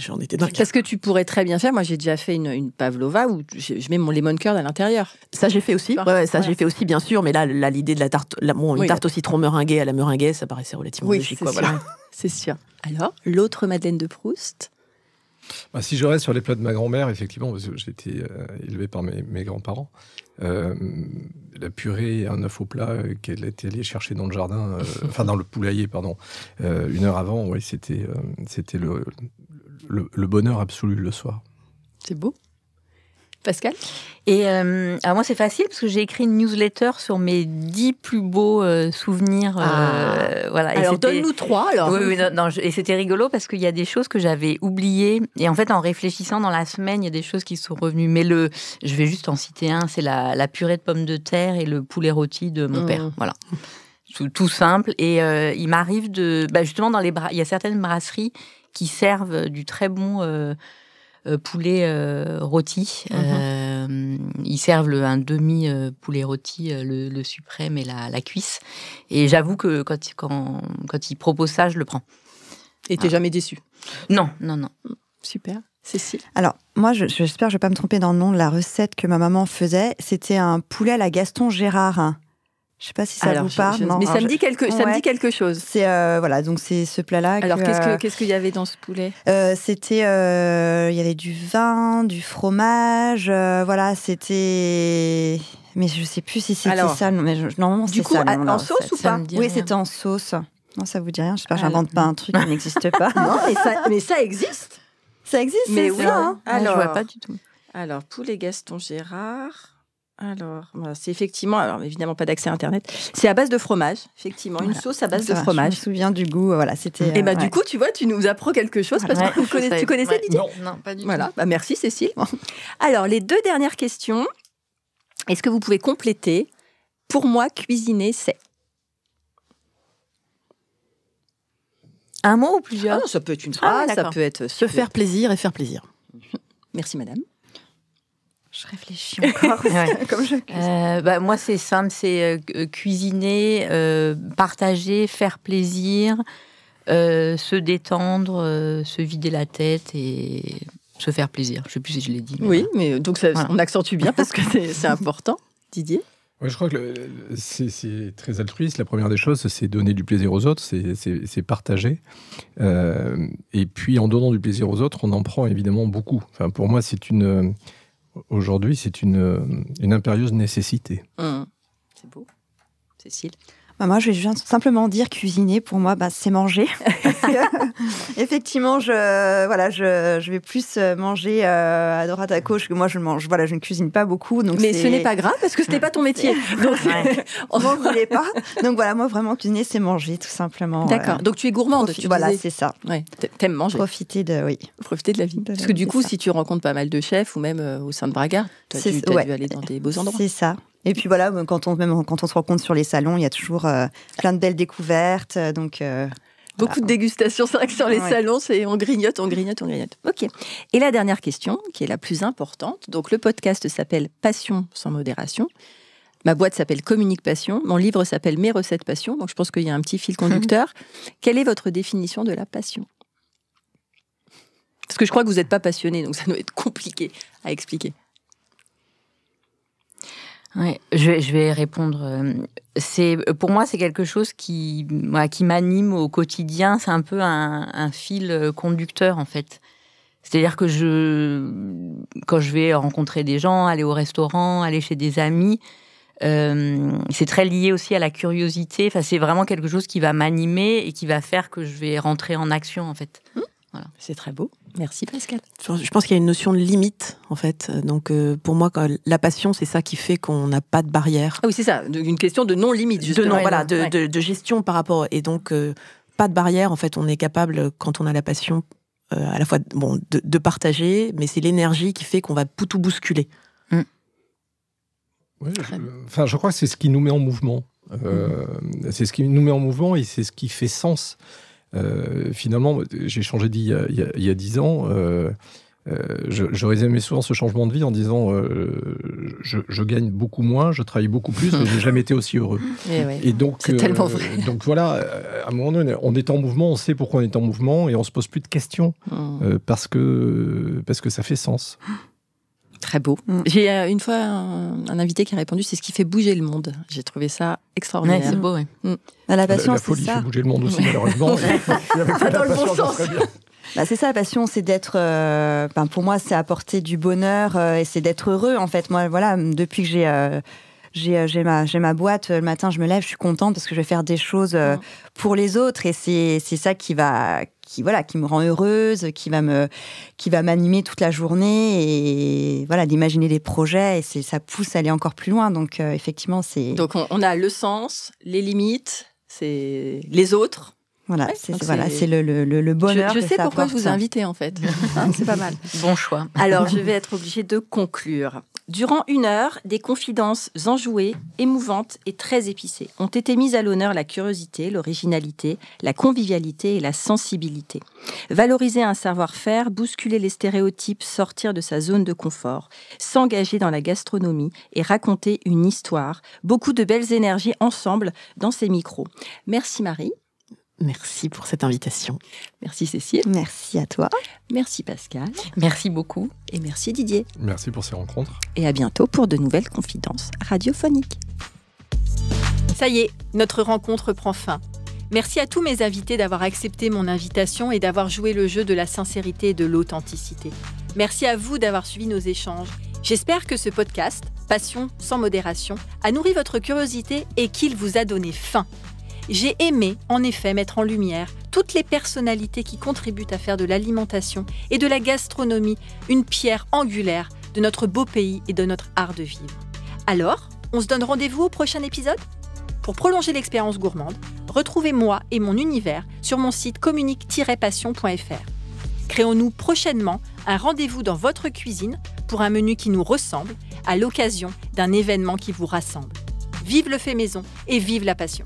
j'en étais Qu'est-ce que tu pourrais très bien faire. Moi, j'ai déjà fait une, pavlova où je, mets mon lemon curd à l'intérieur. Ça, j'ai fait aussi. ça, j'ai fait aussi, bien sûr. Mais là, l'idée de la tarte, une tarte au citron meringuée à la meringuée, ça paraissait relativement oui, C'est sûr. Alors, l'autre Madeleine de Proust. Bah, si je reste sur les plats de ma grand-mère, effectivement, parce que j'étais euh, élevé par mes grands-parents, euh, la purée, un œuf au plat euh, qu'elle était allée chercher dans le jardin, euh, enfin dans le poulailler, pardon, une heure avant, c'était, c'était le, le, bonheur absolu le soir. C'est beau. Pascal Et à euh, moi, c'est facile parce que j'ai écrit une newsletter sur mes dix plus beaux euh, souvenirs. Euh, ah. voilà. Et alors donne-nous trois alors. et c'était rigolo parce qu'il y a des choses que j'avais oubliées et en fait, en réfléchissant dans la semaine, il y a des choses qui sont revenues. Mais le, je vais juste en citer un, c'est la, purée de pommes de terre et le poulet rôti de mon mmh. père. Voilà tout, simple. Et il m'arrive de, bah, justement dans les bras, il y a certaines brasseries qui servent du très bon euh, euh, mhm. euh, poulet rôti. ils servent un demi poulet rôti, le, suprême et la, cuisse. Et j'avoue que quand, quand, quand ils proposent ça, je le prends. Et t'es jamais déçu Non, non, non. Super. Cécile Alors, moi, j'espère je, que je ne vais pas me tromper dans le nom de la recette que ma maman faisait. C'était un poulet à la Gaston Gérard. Je sais pas si ça vous parle. mais ça, me dit quelque, ça dit quelque chose. C'est euh, voilà, donc c'est ce plat-là. Alors euh, qu'est-ce qu'il y avait dans ce poulet euh, C'était, il y avait du vin, du fromage, voilà, c'était. Mais je sais plus si c'était ça. mais normalement c'est ça. Du coup, en sauce ou pas Oui, c'était en sauce. Non, ça vous dit rien. J'espère, j'invente pas un truc qui n'existe pas. non, mais ça, existe. Ça existe. Mais oui. Ça, hein. Alors, ah, vois pas du tout. Alors poulet Gaston Gérard alors, bah, c'est effectivement, alors évidemment pas d'accès à Internet. C'est à base de fromage, effectivement, une sauce à base de fromage. Je me souviens du goût, voilà, c'était. Et bah du euh, coup, tu vois, tu nous apprends quelque chose parce que tu, connais, tu connaissais Non. pas du tout. Voilà, bah, merci Cécile. alors les deux dernières questions. Est-ce que vous pouvez compléter Pour moi, cuisiner, c'est. Un mot ou plusieurs ah Ça peut être une ah phrase, ça peut être. Euh, Se faire plaisir et faire plaisir. Merci madame. Je réfléchis encore. Comme euh, bah, moi, c'est simple, c'est euh, euh, cuisiner, partager, faire plaisir, se détendre, se vider la tête et se faire plaisir. Je ne sais plus si je l'ai dit. oui, mais donc ça, on accentue bien parce que c'est important, Didier. Ouais, je crois que c'est très altruiste. La première des choses, c'est donner du plaisir aux autres, c'est partager. et puis, en donnant du plaisir aux autres, on en prend évidemment beaucoup. Enfin, pour moi, c'est une, aujourd'hui, c'est une, euh, impérieuse nécessité. Hum. C'est beau, Cécile. Bah, moi, je vais simplement dire cuisiner, pour moi, bah, c'est manger. Euh, effectivement, je, voilà, je, je vais plus euh, manger euh, à droite à gauche que moi, je, mange, voilà, je ne cuisine pas beaucoup. Donc Mais ce n'est pas grave parce que ce n'est pas ton métier. donc, on voulait pas. Donc voilà, moi, vraiment, cuisiner, c'est manger, tout simplement. D'accord. donc tu es gourmande, tu Voilà, c'est ça. Ouais. T'aimes manger. Profiter de, oui. Profiter de la vie. parce que du coup, si tu rencontres pas mal de chefs ou même au sein de Braga, tu as dû aller dans des beaux endroits. C'est ça. Et puis voilà, ben, quand on, même quand on se rencontre sur les salons, il y a toujours euh, plein de belles découvertes. Euh, donc. Euh, Beaucoup de dégustations, c'est vrai que sur les salons, c'est on grignote, on grignote, on grignote. Ok. Et la dernière question, qui est la plus importante. Donc le podcast s'appelle Passion sans modération. Ma boîte s'appelle Communique Passion. Mon livre s'appelle Mes recettes passion. Donc je pense qu'il y a un petit fil conducteur. Quelle est votre définition de la passion Parce que je crois que vous n'êtes pas passionné, donc ça doit être compliqué à expliquer. Oui, je, je, vais répondre. Euh, c'est pour moi c'est quelque chose qui moi, qui m'anime au quotidien. C'est un peu un, un, fil conducteur en fait. C'est-à-dire que je quand je vais rencontrer des gens, aller au restaurant, aller chez des amis, euh, c'est très lié aussi à la curiosité. Enfin, c'est vraiment quelque chose qui va m'animer et qui va faire que je vais rentrer en action en fait. Mmh. C'est très beau. Merci Pascal. Je pense qu'il y a une notion de limite en fait. Euh, donc euh, pour moi, la passion, c'est ça qui fait qu'on n'a pas de barrière. Ah oui, c'est ça. Une question de non limite justement. De non, voilà, de, gestion par rapport. Et donc euh, pas de barrière. En fait, on est capable quand on a la passion à la fois bon de, partager, mais c'est l'énergie qui fait qu'on va tout bousculer. Mm. je, enfin, je crois que c'est ce qui nous met en mouvement. Mm. C'est ce qui nous met en mouvement et c'est ce qui fait sens. Euh, finalement, j'ai changé d'idée il y a dix ans. Euh, euh, j'aurais aimé souvent ce changement de vie en disant je, gagne beaucoup moins, je travaille beaucoup plus, mais n'ai jamais été aussi heureux. Eh et, donc, donc voilà, à un moment donné, on est en mouvement, on sait pourquoi on est en mouvement et on se pose plus de questions hmm. parce que parce que ça fait sens. Très beau. Mm. J'ai euh, une fois un, invité qui a répondu c'est ce qui fait bouger le monde. J'ai trouvé ça extraordinaire. c'est beau, oui. Mm. la passion, c'est ça. La folie fait bouger le monde aussi, malheureusement. pas dans le bon sens. Bah, c'est ça la passion, c'est d'être. Euh, ben, pour moi, c'est apporter du bonheur euh, et c'est d'être heureux. En fait, moi, voilà, depuis que j'ai j'ai ma, ma boîte, le matin, je me lève, je suis contente parce que je vais faire des choses mm. pour les autres et c'est ça qui va qui voilà qui me rend heureuse, qui va me qui va m'animer toute la journée et voilà d'imaginer des projets et ça pousse à aller encore plus loin. Donc euh, effectivement c'est donc on, a le sens, les limites, c'est les autres. Voilà, c'est voilà, c'est le, bonheur. Je, sais pourquoi je vous ai invité en fait. Hein, c'est pas mal. Bon choix. Alors je vais être obligée de conclure. Durant une heure, des confidences enjouées, émouvantes et très épicées ont été mises à l'honneur la curiosité, l'originalité, la convivialité et la sensibilité. Valoriser un savoir-faire, bousculer les stéréotypes, sortir de sa zone de confort, s'engager dans la gastronomie et raconter une histoire. Beaucoup de belles énergies ensemble dans ces micros. Merci Marie. Merci pour cette invitation. Merci Cécile. Merci à toi. Merci Pascal. Merci beaucoup. Et merci Didier. Merci pour ces rencontres. Et à bientôt pour de nouvelles confidences radiophoniques. Ça y est, notre rencontre prend fin. Merci à tous mes invités d'avoir accepté mon invitation et d'avoir joué le jeu de la sincérité et de l'authenticité. Merci à vous d'avoir suivi nos échanges. J'espère que ce podcast, Passion sans modération, a nourri votre curiosité et qu'il vous a donné faim j'ai aimé, en effet, mettre en lumière toutes les personnalités qui contribuent à faire de l'alimentation et de la gastronomie une pierre angulaire de notre beau pays et de notre art de vivre. Alors, on se donne rendez-vous au prochain épisode Pour prolonger l'expérience gourmande, retrouvez-moi et mon univers sur mon site communique-passion.fr. Créons-nous prochainement un rendez-vous dans votre cuisine pour un menu qui nous ressemble à l'occasion d'un événement qui vous rassemble. Vive le fait maison et vive la passion